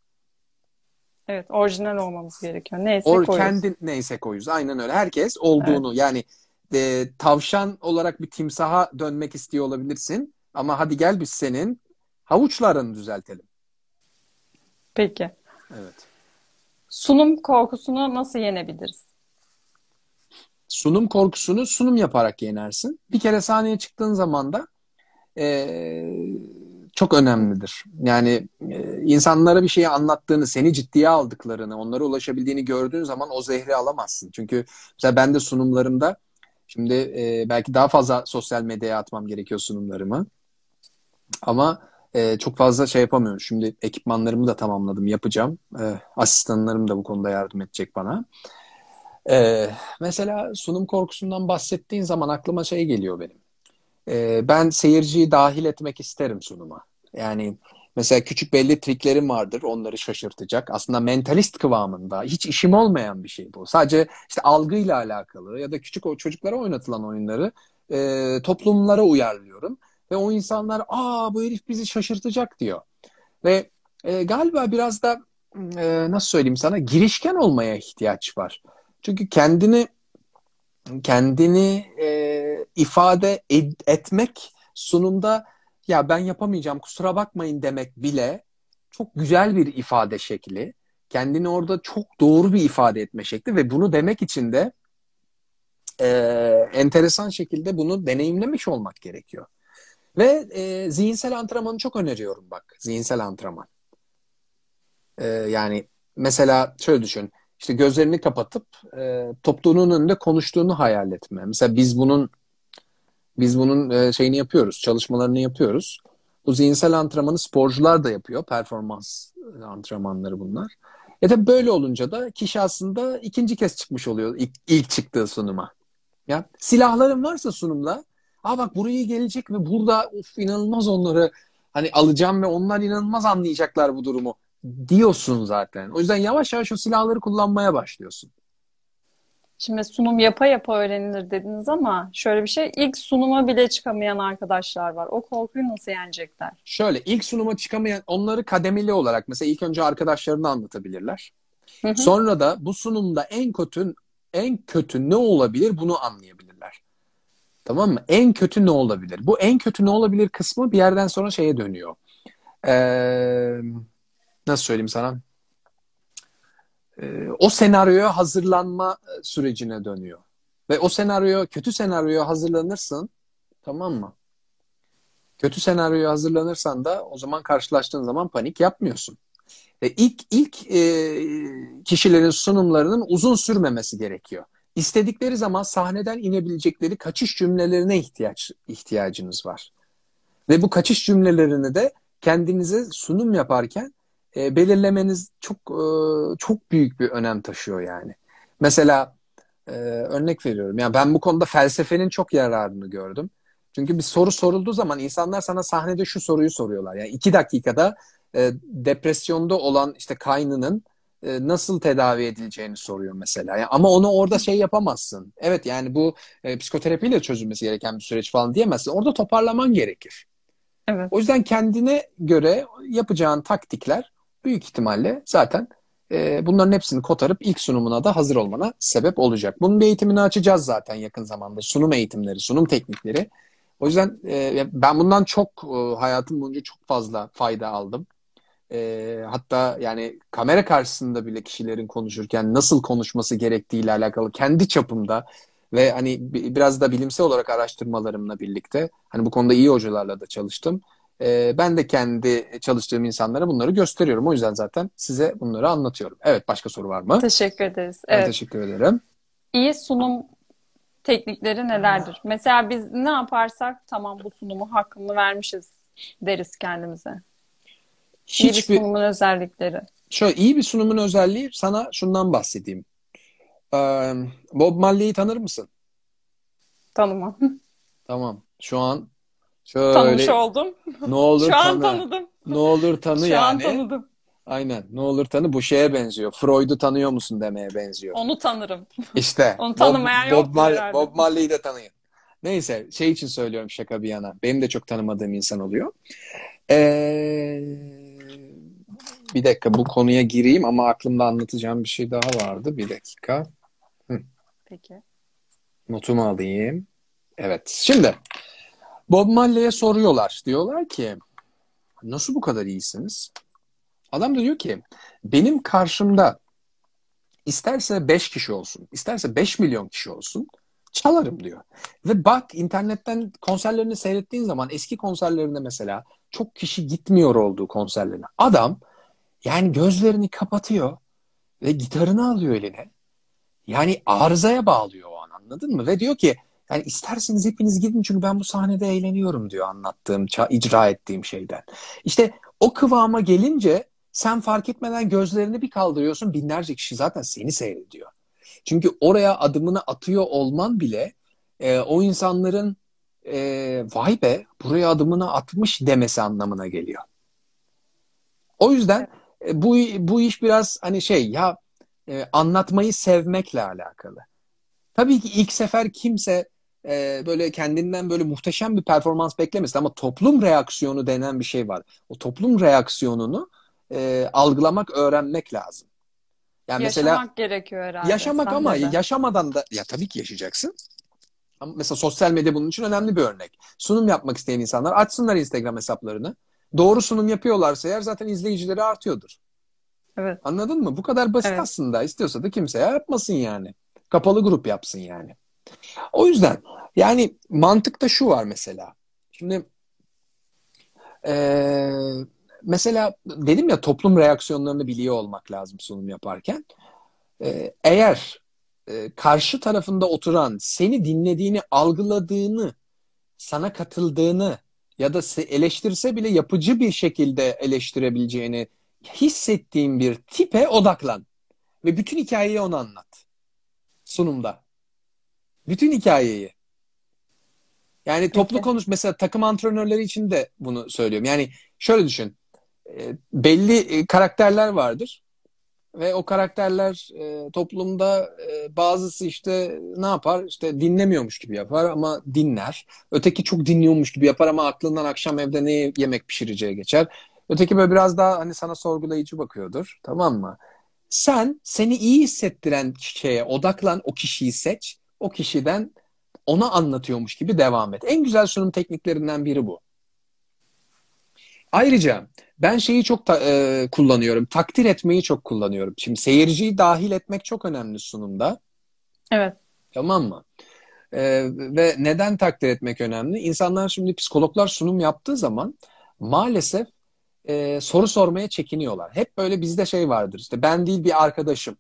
Evet orijinal olmamız gerekiyor. Neyse Or, koyuz. Kendi neyse koyuz. Aynen öyle. Herkes olduğunu evet. yani e, tavşan olarak bir timsaha dönmek istiyor olabilirsin. Ama hadi gel biz senin havuçlarını düzeltelim. Peki. Evet. Sunum korkusunu nasıl yenebiliriz? Sunum korkusunu sunum yaparak yenersin. Bir kere sahneye çıktığın zaman da e, çok önemlidir. Yani e, insanlara bir şeyi anlattığını, seni ciddiye aldıklarını, onlara ulaşabildiğini gördüğün zaman o zehri alamazsın. Çünkü mesela ben de sunumlarımda şimdi e, belki daha fazla sosyal medyaya atmam gerekiyor sunumlarımı. Ama e, çok fazla şey yapamıyorum. Şimdi ekipmanlarımı da tamamladım, yapacağım. E, asistanlarım da bu konuda yardım edecek bana. E, mesela sunum korkusundan bahsettiğin zaman aklıma şey geliyor benim e, ben seyirciyi dahil etmek isterim sunuma. Yani mesela küçük belli triklerim vardır onları şaşırtacak. Aslında mentalist kıvamında hiç işim olmayan bir şey bu. Sadece işte algıyla alakalı ya da küçük o çocuklara oynatılan oyunları e, toplumlara uyarlıyorum. Ve o insanlar aa bu herif bizi şaşırtacak diyor. Ve e, galiba biraz da e, nasıl söyleyeyim sana girişken olmaya ihtiyaç var. Çünkü kendini kendini e, ifade ed- etmek sunumda ya ben yapamayacağım kusura bakmayın demek bile çok güzel bir ifade şekli. Kendini orada çok doğru bir ifade etme şekli ve bunu demek için de e, enteresan şekilde bunu deneyimlemiş olmak gerekiyor. Ve e, zihinsel antrenmanı çok öneriyorum bak. Zihinsel antrenman. E, yani mesela şöyle düşün işte gözlerini kapatıp e, toplumun önünde konuştuğunu hayal etme. Mesela biz bunun biz bunun e, şeyini yapıyoruz, çalışmalarını yapıyoruz. Bu zihinsel antrenmanı sporcular da yapıyor. Performans e, antrenmanları bunlar. E de böyle olunca da kişi aslında ikinci kez çıkmış oluyor ilk, ilk çıktığı sunuma. Ya silahların varsa sunumla, aa bak buraya gelecek ve burada of inanılmaz onları hani alacağım ve onlar inanılmaz anlayacaklar bu durumu diyorsun zaten. O yüzden yavaş yavaş o silahları kullanmaya başlıyorsun. Şimdi sunum yapa yapa öğrenilir dediniz ama şöyle bir şey ilk sunuma bile çıkamayan arkadaşlar var. O korkuyu nasıl yenecekler? Şöyle ilk sunuma çıkamayan onları kademeli olarak mesela ilk önce arkadaşlarını anlatabilirler. Sonra da bu sunumda en kötü en kötü ne olabilir bunu anlayabilirler. Tamam mı? En kötü ne olabilir? Bu en kötü ne olabilir kısmı bir yerden sonra şeye dönüyor. Eee nasıl söyleyeyim sana ee, o senaryoya hazırlanma e, sürecine dönüyor. Ve o senaryo kötü senaryoya hazırlanırsın tamam mı? Kötü senaryoya hazırlanırsan da o zaman karşılaştığın zaman panik yapmıyorsun. Ve ilk ilk e, kişilerin sunumlarının uzun sürmemesi gerekiyor. İstedikleri zaman sahneden inebilecekleri kaçış cümlelerine ihtiyaç ihtiyacınız var. Ve bu kaçış cümlelerini de kendinize sunum yaparken e, belirlemeniz çok e, çok büyük bir önem taşıyor yani. Mesela e, örnek veriyorum. Yani ben bu konuda felsefenin çok yararını gördüm. Çünkü bir soru sorulduğu zaman insanlar sana sahnede şu soruyu soruyorlar. Yani iki dakikada e, depresyonda olan işte kaynının e, nasıl tedavi edileceğini soruyor mesela. Yani, ama onu orada şey yapamazsın. Evet yani bu e, psikoterapiyle çözülmesi gereken bir süreç falan diyemezsin. Orada toparlaman gerekir. Evet. O yüzden kendine göre yapacağın taktikler büyük ihtimalle zaten e, bunların hepsini kotarıp ilk sunumuna da hazır olmana sebep olacak. Bunun bir eğitimini açacağız zaten yakın zamanda. Sunum eğitimleri, sunum teknikleri. O yüzden e, ben bundan çok e, hayatım boyunca çok fazla fayda aldım. E, hatta yani kamera karşısında bile kişilerin konuşurken nasıl konuşması gerektiğiyle alakalı kendi çapımda ve hani biraz da bilimsel olarak araştırmalarımla birlikte hani bu konuda iyi hocalarla da çalıştım. E, ben de kendi çalıştığım insanlara bunları gösteriyorum. O yüzden zaten size bunları anlatıyorum. Evet başka soru var mı? Teşekkür ederiz. Evet. teşekkür ederim. İyi sunum teknikleri nelerdir? Mesela biz ne yaparsak tamam bu sunumu hakkını vermişiz deriz kendimize. Hiçbir... İyi bir sunumun özellikleri. Şöyle iyi bir sunumun özelliği sana şundan bahsedeyim. Ee, Bob Marley'i tanır mısın? Tanımam. Tamam. Şu an Şöyle, Tanımış oldum. Ne olur Şu an tanıdım. Ne olur tanı Şu yani. Şu an tanıdım. Aynen. Ne olur tanı bu şeye benziyor. Freud'u tanıyor musun demeye benziyor. Onu tanırım. İşte. Onu tanımayan Bob, Bob, Bob, Marley, Bob Marley'i de tanıyın. Neyse şey için söylüyorum şaka bir yana. Benim de çok tanımadığım insan oluyor. Ee, bir dakika bu konuya gireyim ama aklımda anlatacağım bir şey daha vardı. Bir dakika. Hı. Peki. Notumu alayım. Evet. Şimdi Bob Marley'e soruyorlar. Diyorlar ki nasıl bu kadar iyisiniz? Adam da diyor ki benim karşımda isterse 5 kişi olsun, isterse 5 milyon kişi olsun çalarım diyor. Ve bak internetten konserlerini seyrettiğin zaman eski konserlerinde mesela çok kişi gitmiyor olduğu konserlerine. Adam yani gözlerini kapatıyor ve gitarını alıyor eline. Yani arızaya bağlıyor o an anladın mı? Ve diyor ki yani isterseniz hepiniz gidin çünkü ben bu sahnede eğleniyorum diyor anlattığım, icra ettiğim şeyden. İşte o kıvama gelince sen fark etmeden gözlerini bir kaldırıyorsun binlerce kişi zaten seni seyrediyor. Çünkü oraya adımını atıyor olman bile e, o insanların e, vay be buraya adımını atmış demesi anlamına geliyor. O yüzden e, bu bu iş biraz hani şey ya e, anlatmayı sevmekle alakalı. Tabii ki ilk sefer kimse e, böyle kendinden böyle muhteşem bir performans beklemesin ama toplum reaksiyonu denen bir şey var. O toplum reaksiyonunu e, algılamak, öğrenmek lazım. Yani yaşamak mesela, gerekiyor herhalde. Yaşamak ama de. yaşamadan da ya tabii ki yaşayacaksın. Ama mesela sosyal medya bunun için önemli bir örnek. Sunum yapmak isteyen insanlar açsınlar Instagram hesaplarını. Doğru sunum yapıyorlarsa eğer zaten izleyicileri artıyordur. Evet. Anladın mı? Bu kadar basit evet. aslında. İstiyorsa da kimseye yapmasın yani. Kapalı grup yapsın yani. O yüzden yani mantıkta şu var mesela. Şimdi e, mesela dedim ya toplum reaksiyonlarını biliyor olmak lazım sunum yaparken. E, eğer e, karşı tarafında oturan seni dinlediğini, algıladığını, sana katıldığını ya da eleştirse bile yapıcı bir şekilde eleştirebileceğini hissettiğin bir tipe odaklan ve bütün hikayeyi ona anlat sunumda. Bütün hikayeyi. Yani toplu Peki. konuş mesela takım antrenörleri için de bunu söylüyorum. Yani şöyle düşün. Ee, belli e, karakterler vardır ve o karakterler e, toplumda e, bazısı işte ne yapar? İşte dinlemiyormuş gibi yapar ama dinler. Öteki çok dinliyormuş gibi yapar ama aklından akşam evde ne yemek pişireceği geçer. Öteki böyle biraz daha hani sana sorgulayıcı bakıyordur. Tamam mı? Sen seni iyi hissettiren şeye odaklan, o kişiyi seç o kişiden ona anlatıyormuş gibi devam et. En güzel sunum tekniklerinden biri bu. Ayrıca ben şeyi çok ta, e, kullanıyorum. Takdir etmeyi çok kullanıyorum. Şimdi seyirciyi dahil etmek çok önemli sunumda. Evet. Tamam mı? E, ve neden takdir etmek önemli? İnsanlar şimdi psikologlar sunum yaptığı zaman maalesef e, soru sormaya çekiniyorlar. Hep böyle bizde şey vardır. İşte ben değil bir arkadaşım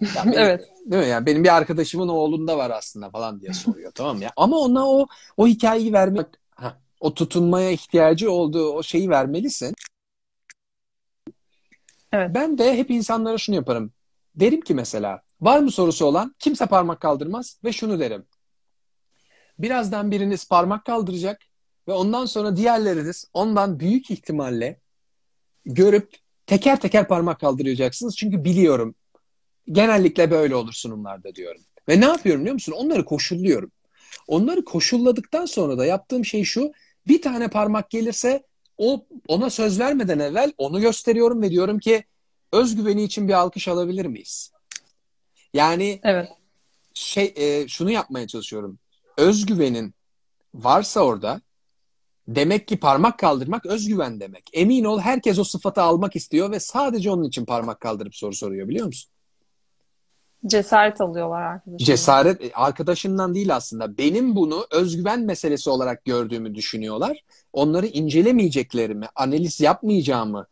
yani benim, evet. Değil mi? Yani benim bir arkadaşımın oğlunda var aslında falan diye soruyor tamam ya. Ama ona o o hikayeyi vermek, o tutunmaya ihtiyacı olduğu o şeyi vermelisin. Evet. Ben de hep insanlara şunu yaparım. Derim ki mesela var mı sorusu olan kimse parmak kaldırmaz ve şunu derim. Birazdan biriniz parmak kaldıracak ve ondan sonra diğerleriniz ondan büyük ihtimalle görüp teker teker parmak kaldıracaksınız. Çünkü biliyorum genellikle böyle olur sunumlarda diyorum. Ve ne yapıyorum biliyor musun? Onları koşulluyorum. Onları koşulladıktan sonra da yaptığım şey şu. Bir tane parmak gelirse o ona söz vermeden evvel onu gösteriyorum ve diyorum ki özgüveni için bir alkış alabilir miyiz? Yani evet. şey e, şunu yapmaya çalışıyorum. Özgüvenin varsa orada demek ki parmak kaldırmak özgüven demek. Emin ol herkes o sıfatı almak istiyor ve sadece onun için parmak kaldırıp soru soruyor biliyor musun? Cesaret alıyorlar arkadaşından. Cesaret e, arkadaşından değil aslında. Benim bunu özgüven meselesi olarak gördüğümü düşünüyorlar. Onları incelemeyeceklerimi, analiz yapmayacağımı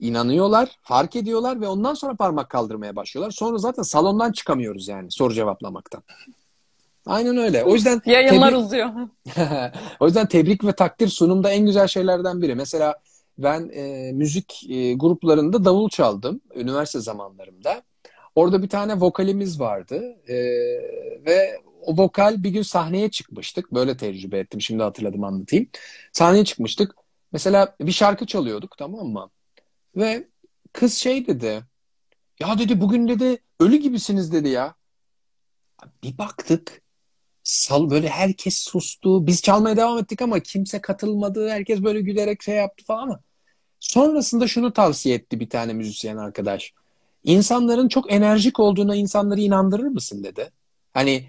inanıyorlar, fark ediyorlar ve ondan sonra parmak kaldırmaya başlıyorlar. Sonra zaten salondan çıkamıyoruz yani soru cevaplamaktan. Aynen öyle. O yüzden yayınlar tebrik... uzuyor. o yüzden tebrik ve takdir sunumda en güzel şeylerden biri. Mesela ben e, müzik e, gruplarında davul çaldım üniversite zamanlarımda. Orada bir tane vokalimiz vardı e, ve o vokal bir gün sahneye çıkmıştık. Böyle tecrübe ettim şimdi hatırladım anlatayım. Sahneye çıkmıştık. Mesela bir şarkı çalıyorduk tamam mı? Ve kız şey dedi. Ya dedi bugün dedi ölü gibisiniz dedi ya. Bir baktık sal böyle herkes sustu. Biz çalmaya devam ettik ama kimse katılmadı. Herkes böyle gülerek şey yaptı falan ama. Sonrasında şunu tavsiye etti bir tane müzisyen arkadaş. İnsanların çok enerjik olduğuna insanları inandırır mısın dedi. Hani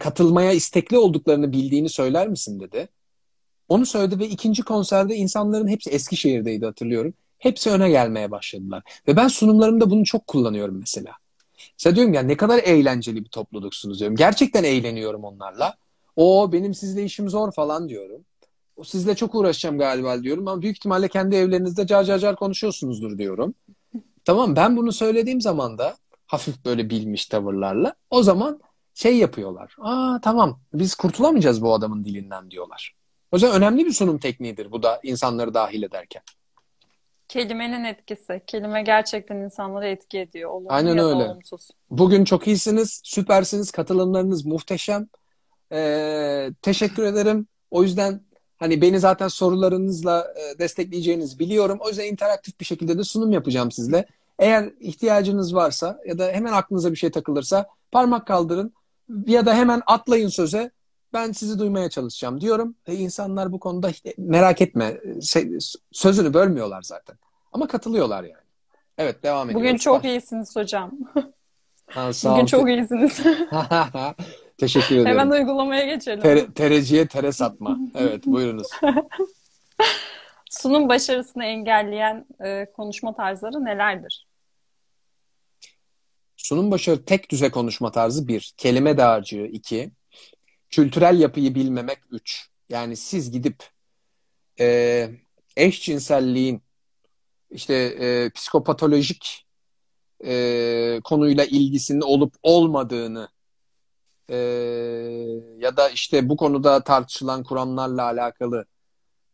katılmaya istekli olduklarını bildiğini söyler misin dedi. Onu söyledi ve ikinci konserde insanların hepsi Eskişehir'deydi hatırlıyorum. Hepsi öne gelmeye başladılar. Ve ben sunumlarımda bunu çok kullanıyorum mesela. Mesela diyorum ya ne kadar eğlenceli bir topluluksunuz diyorum. Gerçekten eğleniyorum onlarla. O benim sizle işim zor falan diyorum. O sizle çok uğraşacağım galiba diyorum ama büyük ihtimalle kendi evlerinizde car car car konuşuyorsunuzdur diyorum. Tamam ben bunu söylediğim zaman da hafif böyle bilmiş tavırlarla o zaman şey yapıyorlar. Aa tamam biz kurtulamayacağız bu adamın dilinden diyorlar. O yüzden önemli bir sunum tekniğidir bu da insanları dahil ederken. Kelimenin etkisi. Kelime gerçekten insanları etki ediyor. Olumlu Aynen öyle. Olumsuz. Bugün çok iyisiniz, süpersiniz, katılımlarınız muhteşem. Ee, teşekkür ederim. O yüzden Hani beni zaten sorularınızla e, destekleyeceğiniz biliyorum. O yüzden interaktif bir şekilde de sunum yapacağım sizle. Eğer ihtiyacınız varsa ya da hemen aklınıza bir şey takılırsa parmak kaldırın ya da hemen atlayın söze. Ben sizi duymaya çalışacağım diyorum. E insanlar bu konuda merak etme sözünü bölmüyorlar zaten. Ama katılıyorlar yani. Evet devam ediyoruz. Bugün çok iyisiniz hocam. Ha, sağ Bugün olun. çok iyisiniz. Teşekkür ederim. Hemen uygulamaya geçelim. Tere, tereciye tere satma. Evet buyurunuz. Sunum başarısını engelleyen e, konuşma tarzları nelerdir? Sunum başarı tek düze konuşma tarzı bir. Kelime dağarcığı iki. Kültürel yapıyı bilmemek üç. Yani siz gidip e, eşcinselliğin işte e, psikopatolojik e, konuyla ilgisinin olup olmadığını e, ya da işte bu konuda tartışılan kuramlarla alakalı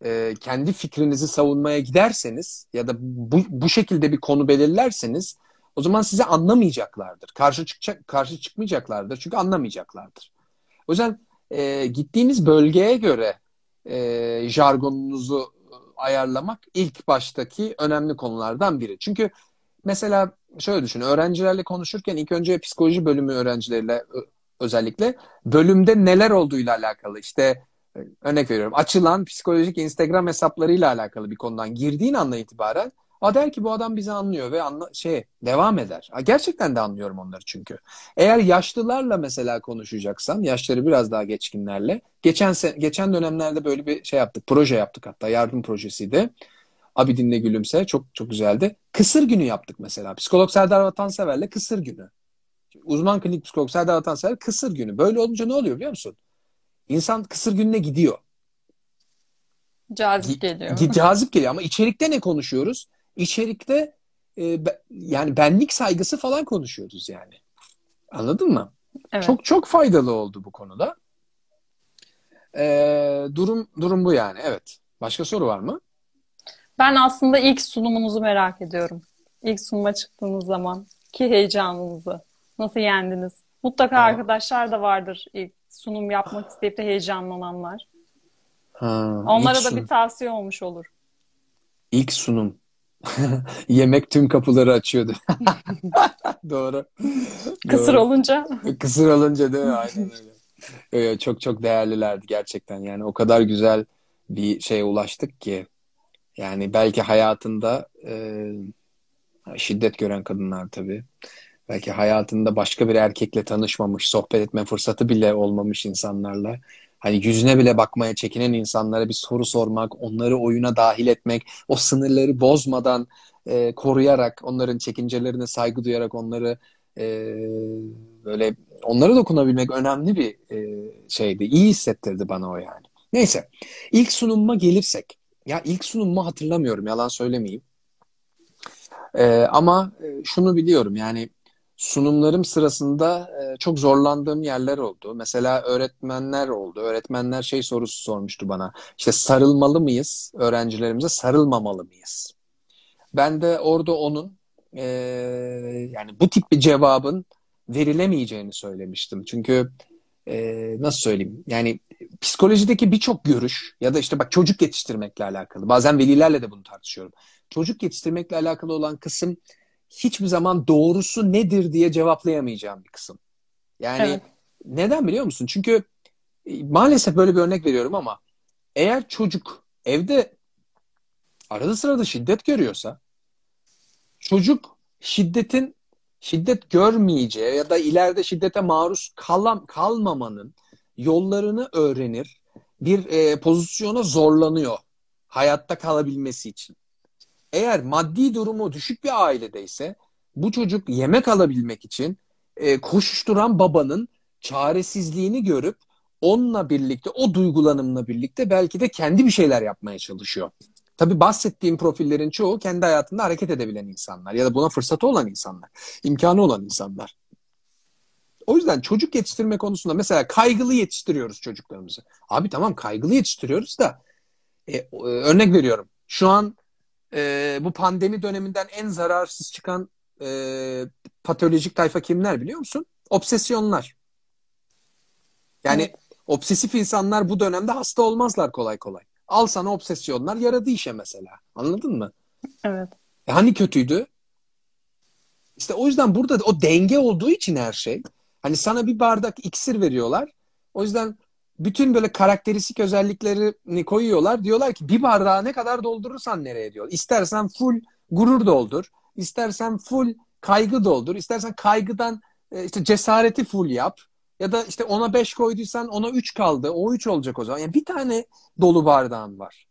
e, kendi fikrinizi savunmaya giderseniz ya da bu, bu şekilde bir konu belirlerseniz o zaman sizi anlamayacaklardır. Karşı çıkacak, karşı çıkmayacaklardır çünkü anlamayacaklardır. O yüzden e, gittiğiniz bölgeye göre e, jargonunuzu ayarlamak ilk baştaki önemli konulardan biri. Çünkü mesela şöyle düşün öğrencilerle konuşurken ilk önce psikoloji bölümü öğrencileriyle özellikle bölümde neler olduğuyla alakalı işte e, örnek veriyorum açılan psikolojik Instagram hesaplarıyla alakalı bir konudan girdiğin anla itibaren a der ki bu adam bizi anlıyor ve anla, şey devam eder. A, gerçekten de anlıyorum onları çünkü. Eğer yaşlılarla mesela konuşacaksan yaşları biraz daha geçkinlerle geçen geçen dönemlerde böyle bir şey yaptık proje yaptık hatta yardım projesiydi. Abi dinle gülümse çok çok güzeldi. Kısır günü yaptık mesela. Psikolog Serdar Vatansever'le kısır günü uzman klinik psikolog Serdar Atan Atanser kısır günü. Böyle olunca ne oluyor biliyor musun? İnsan kısır gününe gidiyor. Cazip geliyor. G- cazip geliyor ama içerikte ne konuşuyoruz? İçerikte e, be, yani benlik saygısı falan konuşuyoruz yani. Anladın mı? Evet. Çok çok faydalı oldu bu konuda. Ee, durum durum bu yani. Evet. Başka soru var mı? Ben aslında ilk sunumunuzu merak ediyorum. İlk sunuma çıktığınız zaman ki heyecanınızı. Nasıl yendiniz? Mutlaka ha. arkadaşlar da vardır ilk sunum yapmak isteyip de heyecanlananlar. Ha, Onlara da sunum. bir tavsiye olmuş olur. İlk sunum. Yemek tüm kapıları açıyordu. Doğru. Kısır Doğru. olunca. E, kısır olunca değil mi? Aynen öyle. Ee, çok çok değerlilerdi gerçekten. Yani o kadar güzel bir şeye ulaştık ki. Yani belki hayatında e, şiddet gören kadınlar tabii. Belki hayatında başka bir erkekle tanışmamış, sohbet etme fırsatı bile olmamış insanlarla. Hani yüzüne bile bakmaya çekinen insanlara bir soru sormak, onları oyuna dahil etmek, o sınırları bozmadan e, koruyarak, onların çekincelerine saygı duyarak onları e, böyle onlara dokunabilmek önemli bir e, şeydi. İyi hissettirdi bana o yani. Neyse. ilk sunumuma gelirsek. Ya ilk sunumumu hatırlamıyorum yalan söylemeyeyim. E, ama e, şunu biliyorum yani sunumlarım sırasında e, çok zorlandığım yerler oldu. Mesela öğretmenler oldu. Öğretmenler şey sorusu sormuştu bana. İşte sarılmalı mıyız öğrencilerimize, sarılmamalı mıyız? Ben de orada onun e, yani bu tip bir cevabın verilemeyeceğini söylemiştim. Çünkü e, nasıl söyleyeyim? Yani psikolojideki birçok görüş ya da işte bak çocuk yetiştirmekle alakalı. Bazen velilerle de bunu tartışıyorum. Çocuk yetiştirmekle alakalı olan kısım hiçbir zaman doğrusu nedir diye cevaplayamayacağım bir kısım. Yani evet. neden biliyor musun? Çünkü e, maalesef böyle bir örnek veriyorum ama eğer çocuk evde arada sırada şiddet görüyorsa çocuk şiddetin şiddet görmeyeceği ya da ileride şiddete maruz kalam, kalmamanın yollarını öğrenir. Bir e, pozisyona zorlanıyor hayatta kalabilmesi için eğer maddi durumu düşük bir ailedeyse bu çocuk yemek alabilmek için e, koşuşturan babanın çaresizliğini görüp onunla birlikte o duygulanımla birlikte belki de kendi bir şeyler yapmaya çalışıyor. Tabii bahsettiğim profillerin çoğu kendi hayatında hareket edebilen insanlar ya da buna fırsatı olan insanlar, imkanı olan insanlar. O yüzden çocuk yetiştirme konusunda mesela kaygılı yetiştiriyoruz çocuklarımızı. Abi tamam kaygılı yetiştiriyoruz da e, e örnek veriyorum. Şu an e, bu pandemi döneminden en zararsız çıkan e, patolojik tayfa kimler biliyor musun? Obsesyonlar. Yani evet. obsesif insanlar bu dönemde hasta olmazlar kolay kolay. Al sana obsesyonlar yaradı işe mesela. Anladın mı? Evet. E hani kötüydü? İşte o yüzden burada o denge olduğu için her şey. Hani sana bir bardak iksir veriyorlar. O yüzden bütün böyle karakteristik özelliklerini koyuyorlar. Diyorlar ki bir bardağı ne kadar doldurursan nereye diyor. İstersen full gurur doldur. İstersen full kaygı doldur. İstersen kaygıdan e, işte cesareti full yap. Ya da işte ona 5 koyduysan ona 3 kaldı. O 3 olacak o zaman. Yani bir tane dolu bardağın var.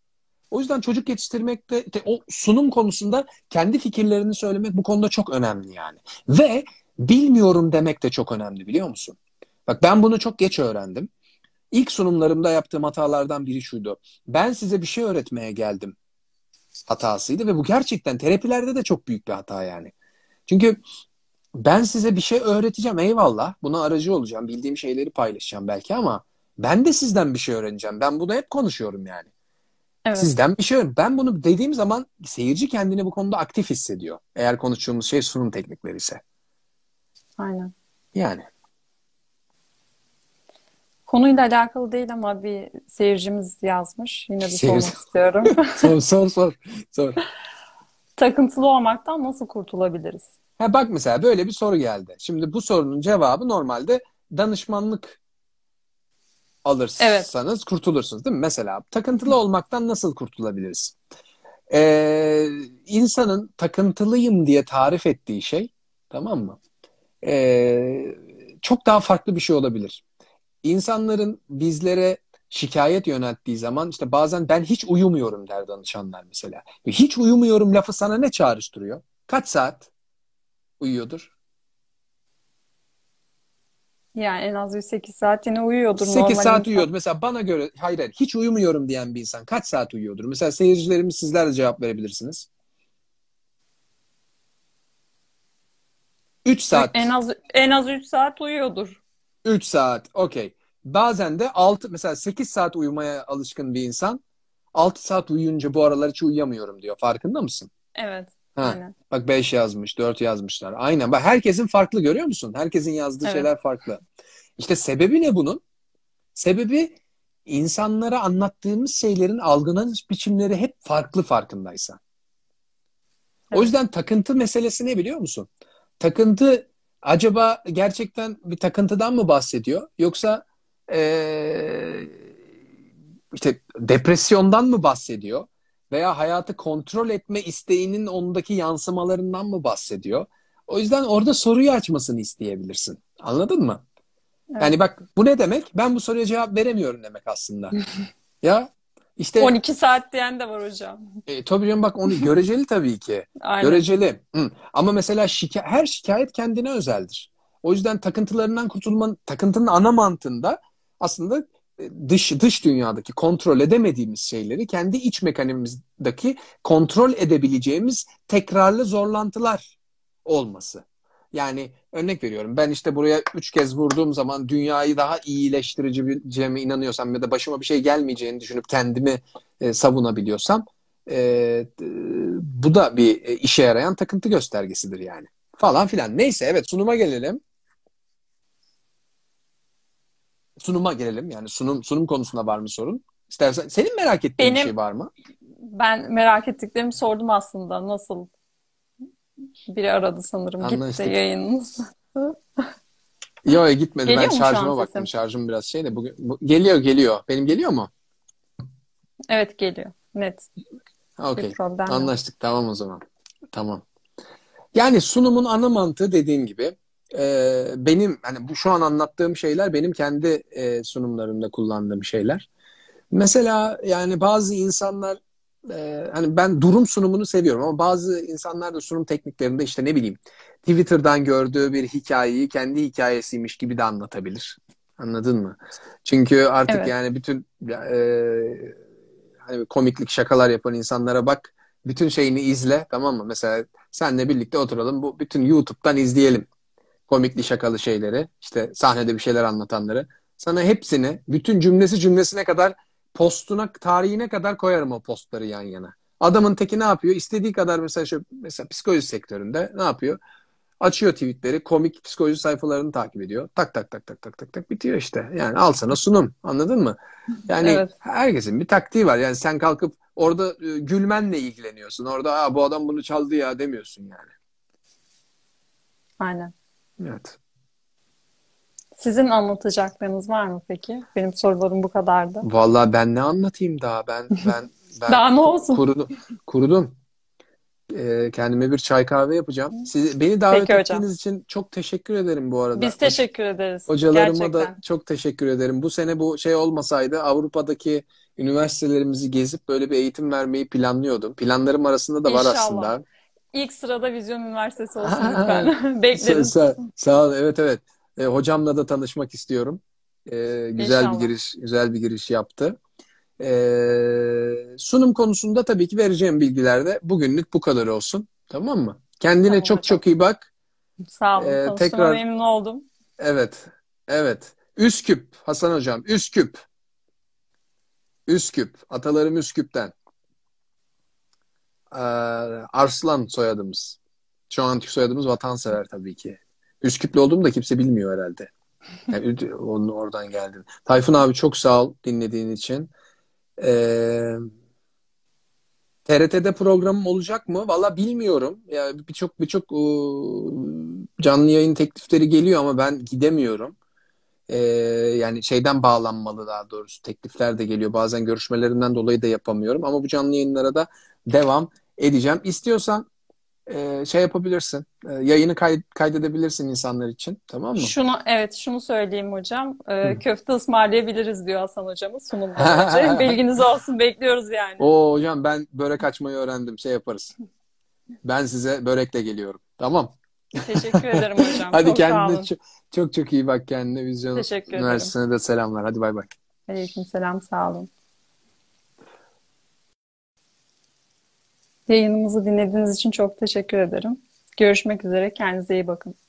O yüzden çocuk yetiştirmekte o sunum konusunda kendi fikirlerini söylemek bu konuda çok önemli yani. Ve bilmiyorum demek de çok önemli biliyor musun? Bak ben bunu çok geç öğrendim. İlk sunumlarımda yaptığım hatalardan biri şuydu. Ben size bir şey öğretmeye geldim hatasıydı ve bu gerçekten terapilerde de çok büyük bir hata yani. Çünkü ben size bir şey öğreteceğim eyvallah. Buna aracı olacağım. Bildiğim şeyleri paylaşacağım belki ama ben de sizden bir şey öğreneceğim. Ben bunu hep konuşuyorum yani. Evet. Sizden bir şey öğren. Ben bunu dediğim zaman seyirci kendini bu konuda aktif hissediyor. Eğer konuştuğumuz şey sunum teknikleri ise. Aynen. Yani. Konuyla alakalı değil ama bir seyircimiz yazmış. Yine bir Seyir... sormak istiyorum. sor sor sor. sor. Takıntılı olmaktan nasıl kurtulabiliriz? Ha bak mesela böyle bir soru geldi. Şimdi bu sorunun cevabı normalde danışmanlık alırsanız evet. kurtulursunuz değil mi? Mesela takıntılı olmaktan nasıl kurtulabiliriz? Ee, insanın takıntılıyım diye tarif ettiği şey tamam mı? Ee, çok daha farklı bir şey olabilir insanların bizlere şikayet yönelttiği zaman işte bazen ben hiç uyumuyorum der danışanlar mesela. Hiç uyumuyorum lafı sana ne çağrıştırıyor? Kaç saat uyuyordur? Yani en az bir 8 saat yine uyuyordur 8 normal saat insan. uyuyordur. Mesela bana göre hayır hayır hiç uyumuyorum diyen bir insan kaç saat uyuyordur? Mesela seyircilerimiz sizler de cevap verebilirsiniz. 3 saat. En az en az 3 saat uyuyordur. 3 saat. Okey. Bazen de 6 mesela 8 saat uyumaya alışkın bir insan 6 saat uyuyunca bu aralar hiç uyuyamıyorum diyor. Farkında mısın? Evet. Ha. Aynen. Bak 5 yazmış, 4 yazmışlar. Aynen. Bak herkesin farklı görüyor musun? Herkesin yazdığı evet. şeyler farklı. İşte sebebi ne bunun? Sebebi insanlara anlattığımız şeylerin algılanış biçimleri hep farklı farkındaysa. Evet. O yüzden takıntı meselesi ne biliyor musun? Takıntı acaba gerçekten bir takıntıdan mı bahsediyor yoksa e, işte depresyondan mı bahsediyor veya hayatı kontrol etme isteğinin ondaki yansımalarından mı bahsediyor? O yüzden orada soruyu açmasını isteyebilirsin. Anladın mı? Evet. Yani bak bu ne demek? Ben bu soruya cevap veremiyorum demek aslında. ya işte 12 saat diyen de var hocam. E, tabii canım bak onu göreceli tabii ki. Aynen. Göreceli. Hı. Ama mesela şika- her şikayet kendine özeldir. O yüzden takıntılarından kurtulmanın takıntının ana mantığında aslında e, dış dış dünyadaki kontrol edemediğimiz şeyleri kendi iç mekanizmimizdeki kontrol edebileceğimiz tekrarlı zorlantılar olması. Yani örnek veriyorum ben işte buraya üç kez vurduğum zaman dünyayı daha iyileştirici bir iyileştireceğime inanıyorsam ya da başıma bir şey gelmeyeceğini düşünüp kendimi e, savunabiliyorsam e, e bu da bir e, işe yarayan takıntı göstergesidir yani falan filan. Neyse evet sunuma gelelim. Sunuma gelelim yani sunum sunum konusunda var mı sorun? İstersen senin merak ettiğin Benim, bir şey var mı? Ben merak ettiklerimi sordum aslında nasıl biri aradı sanırım. Anlaştık. Gitti yayınımız. Yok gitmedi. Geliyor ben şarjıma baktım. Sesim? Şarjım biraz şey de bugün bu, geliyor geliyor. Benim geliyor mu? Evet geliyor. Net. Okey. Anlaştık. Yok. Tamam o zaman. Tamam. Yani sunumun ana mantığı dediğim gibi e, benim hani bu şu an anlattığım şeyler benim kendi e, sunumlarımda kullandığım şeyler. Mesela yani bazı insanlar ee, hani ben durum sunumunu seviyorum ama bazı insanlar da sunum tekniklerinde işte ne bileyim Twitter'dan gördüğü bir hikayeyi kendi hikayesiymiş gibi de anlatabilir. Anladın mı? Çünkü artık evet. yani bütün e, hani komiklik şakalar yapan insanlara bak bütün şeyini izle tamam mı? Mesela senle birlikte oturalım bu bütün YouTube'dan izleyelim. Komikli şakalı şeyleri işte sahnede bir şeyler anlatanları. Sana hepsini bütün cümlesi cümlesine kadar postuna tarihine kadar koyarım o postları yan yana. Adamın teki ne yapıyor? İstediği kadar mesela şu, mesela psikoloji sektöründe ne yapıyor? Açıyor tweetleri, komik psikoloji sayfalarını takip ediyor. Tak tak tak tak tak tak tak bitiyor işte. Yani al sana sunum. Anladın mı? Yani evet. herkesin bir taktiği var. Yani sen kalkıp orada e, gülmenle ilgileniyorsun. Orada Aa, bu adam bunu çaldı ya demiyorsun yani. Aynen. Evet. Sizin anlatacaklarınız var mı peki? Benim sorularım bu kadardı. Vallahi ben ne anlatayım daha? Ben ben ben daha ne olsun? Kurudum. kurudum. Ee, kendime bir çay kahve yapacağım. Siz, beni davet peki ettiğiniz hocam. için çok teşekkür ederim bu arada. Biz teşekkür ederiz. Hocalarıma Gerçekten. da çok teşekkür ederim. Bu sene bu şey olmasaydı Avrupa'daki üniversitelerimizi gezip böyle bir eğitim vermeyi planlıyordum. Planlarım arasında da İnşallah. var aslında. İlk sırada Vizyon Üniversitesi olsun lütfen. Beklerim. Sa- sa- sağ ol. Evet evet. E, hocamla da tanışmak istiyorum. E, güzel İnşallah. bir giriş, güzel bir giriş yaptı. E, sunum konusunda tabii ki vereceğim bilgilerde bugünlük bu kadar olsun. Tamam mı? Kendine tamam, çok hocam. çok iyi bak. Sağ olun. Ee, tekrar memnun oldum. Evet. Evet. Üsküp Hasan hocam. Üsküp. Üsküp. Atalarım Üsküp'ten. E, Arslan soyadımız. Şu anki soyadımız vatansever tabii ki. Üsküplü olduğumu da kimse bilmiyor herhalde. Yani onun oradan geldi. Tayfun abi çok sağ ol dinlediğin için. Ee, TRT'de programım olacak mı? Valla bilmiyorum. Yani birçok birçok e, canlı yayın teklifleri geliyor ama ben gidemiyorum. Ee, yani şeyden bağlanmalı daha doğrusu teklifler de geliyor. Bazen görüşmelerinden dolayı da yapamıyorum ama bu canlı yayınlara da devam edeceğim. İstiyorsan e, şey yapabilirsin. E, yayını kay, kaydedebilirsin insanlar için. Tamam mı? Şunu evet şunu söyleyeyim hocam. E, Hı. köfte ısmarlayabiliriz diyor Hasan hocamız sunumdan önce. Bilginiz olsun bekliyoruz yani. Oo hocam ben börek açmayı öğrendim. Şey yaparız. Ben size börekle geliyorum. Tamam. Teşekkür ederim hocam. Hadi çok kendine çok, çok çok iyi bak kendine. Vizyon Teşekkür Üniversitesi'ne ederim. de selamlar. Hadi bay bay. Aleyküm selam sağ olun. Yayınımızı dinlediğiniz için çok teşekkür ederim. Görüşmek üzere. Kendinize iyi bakın.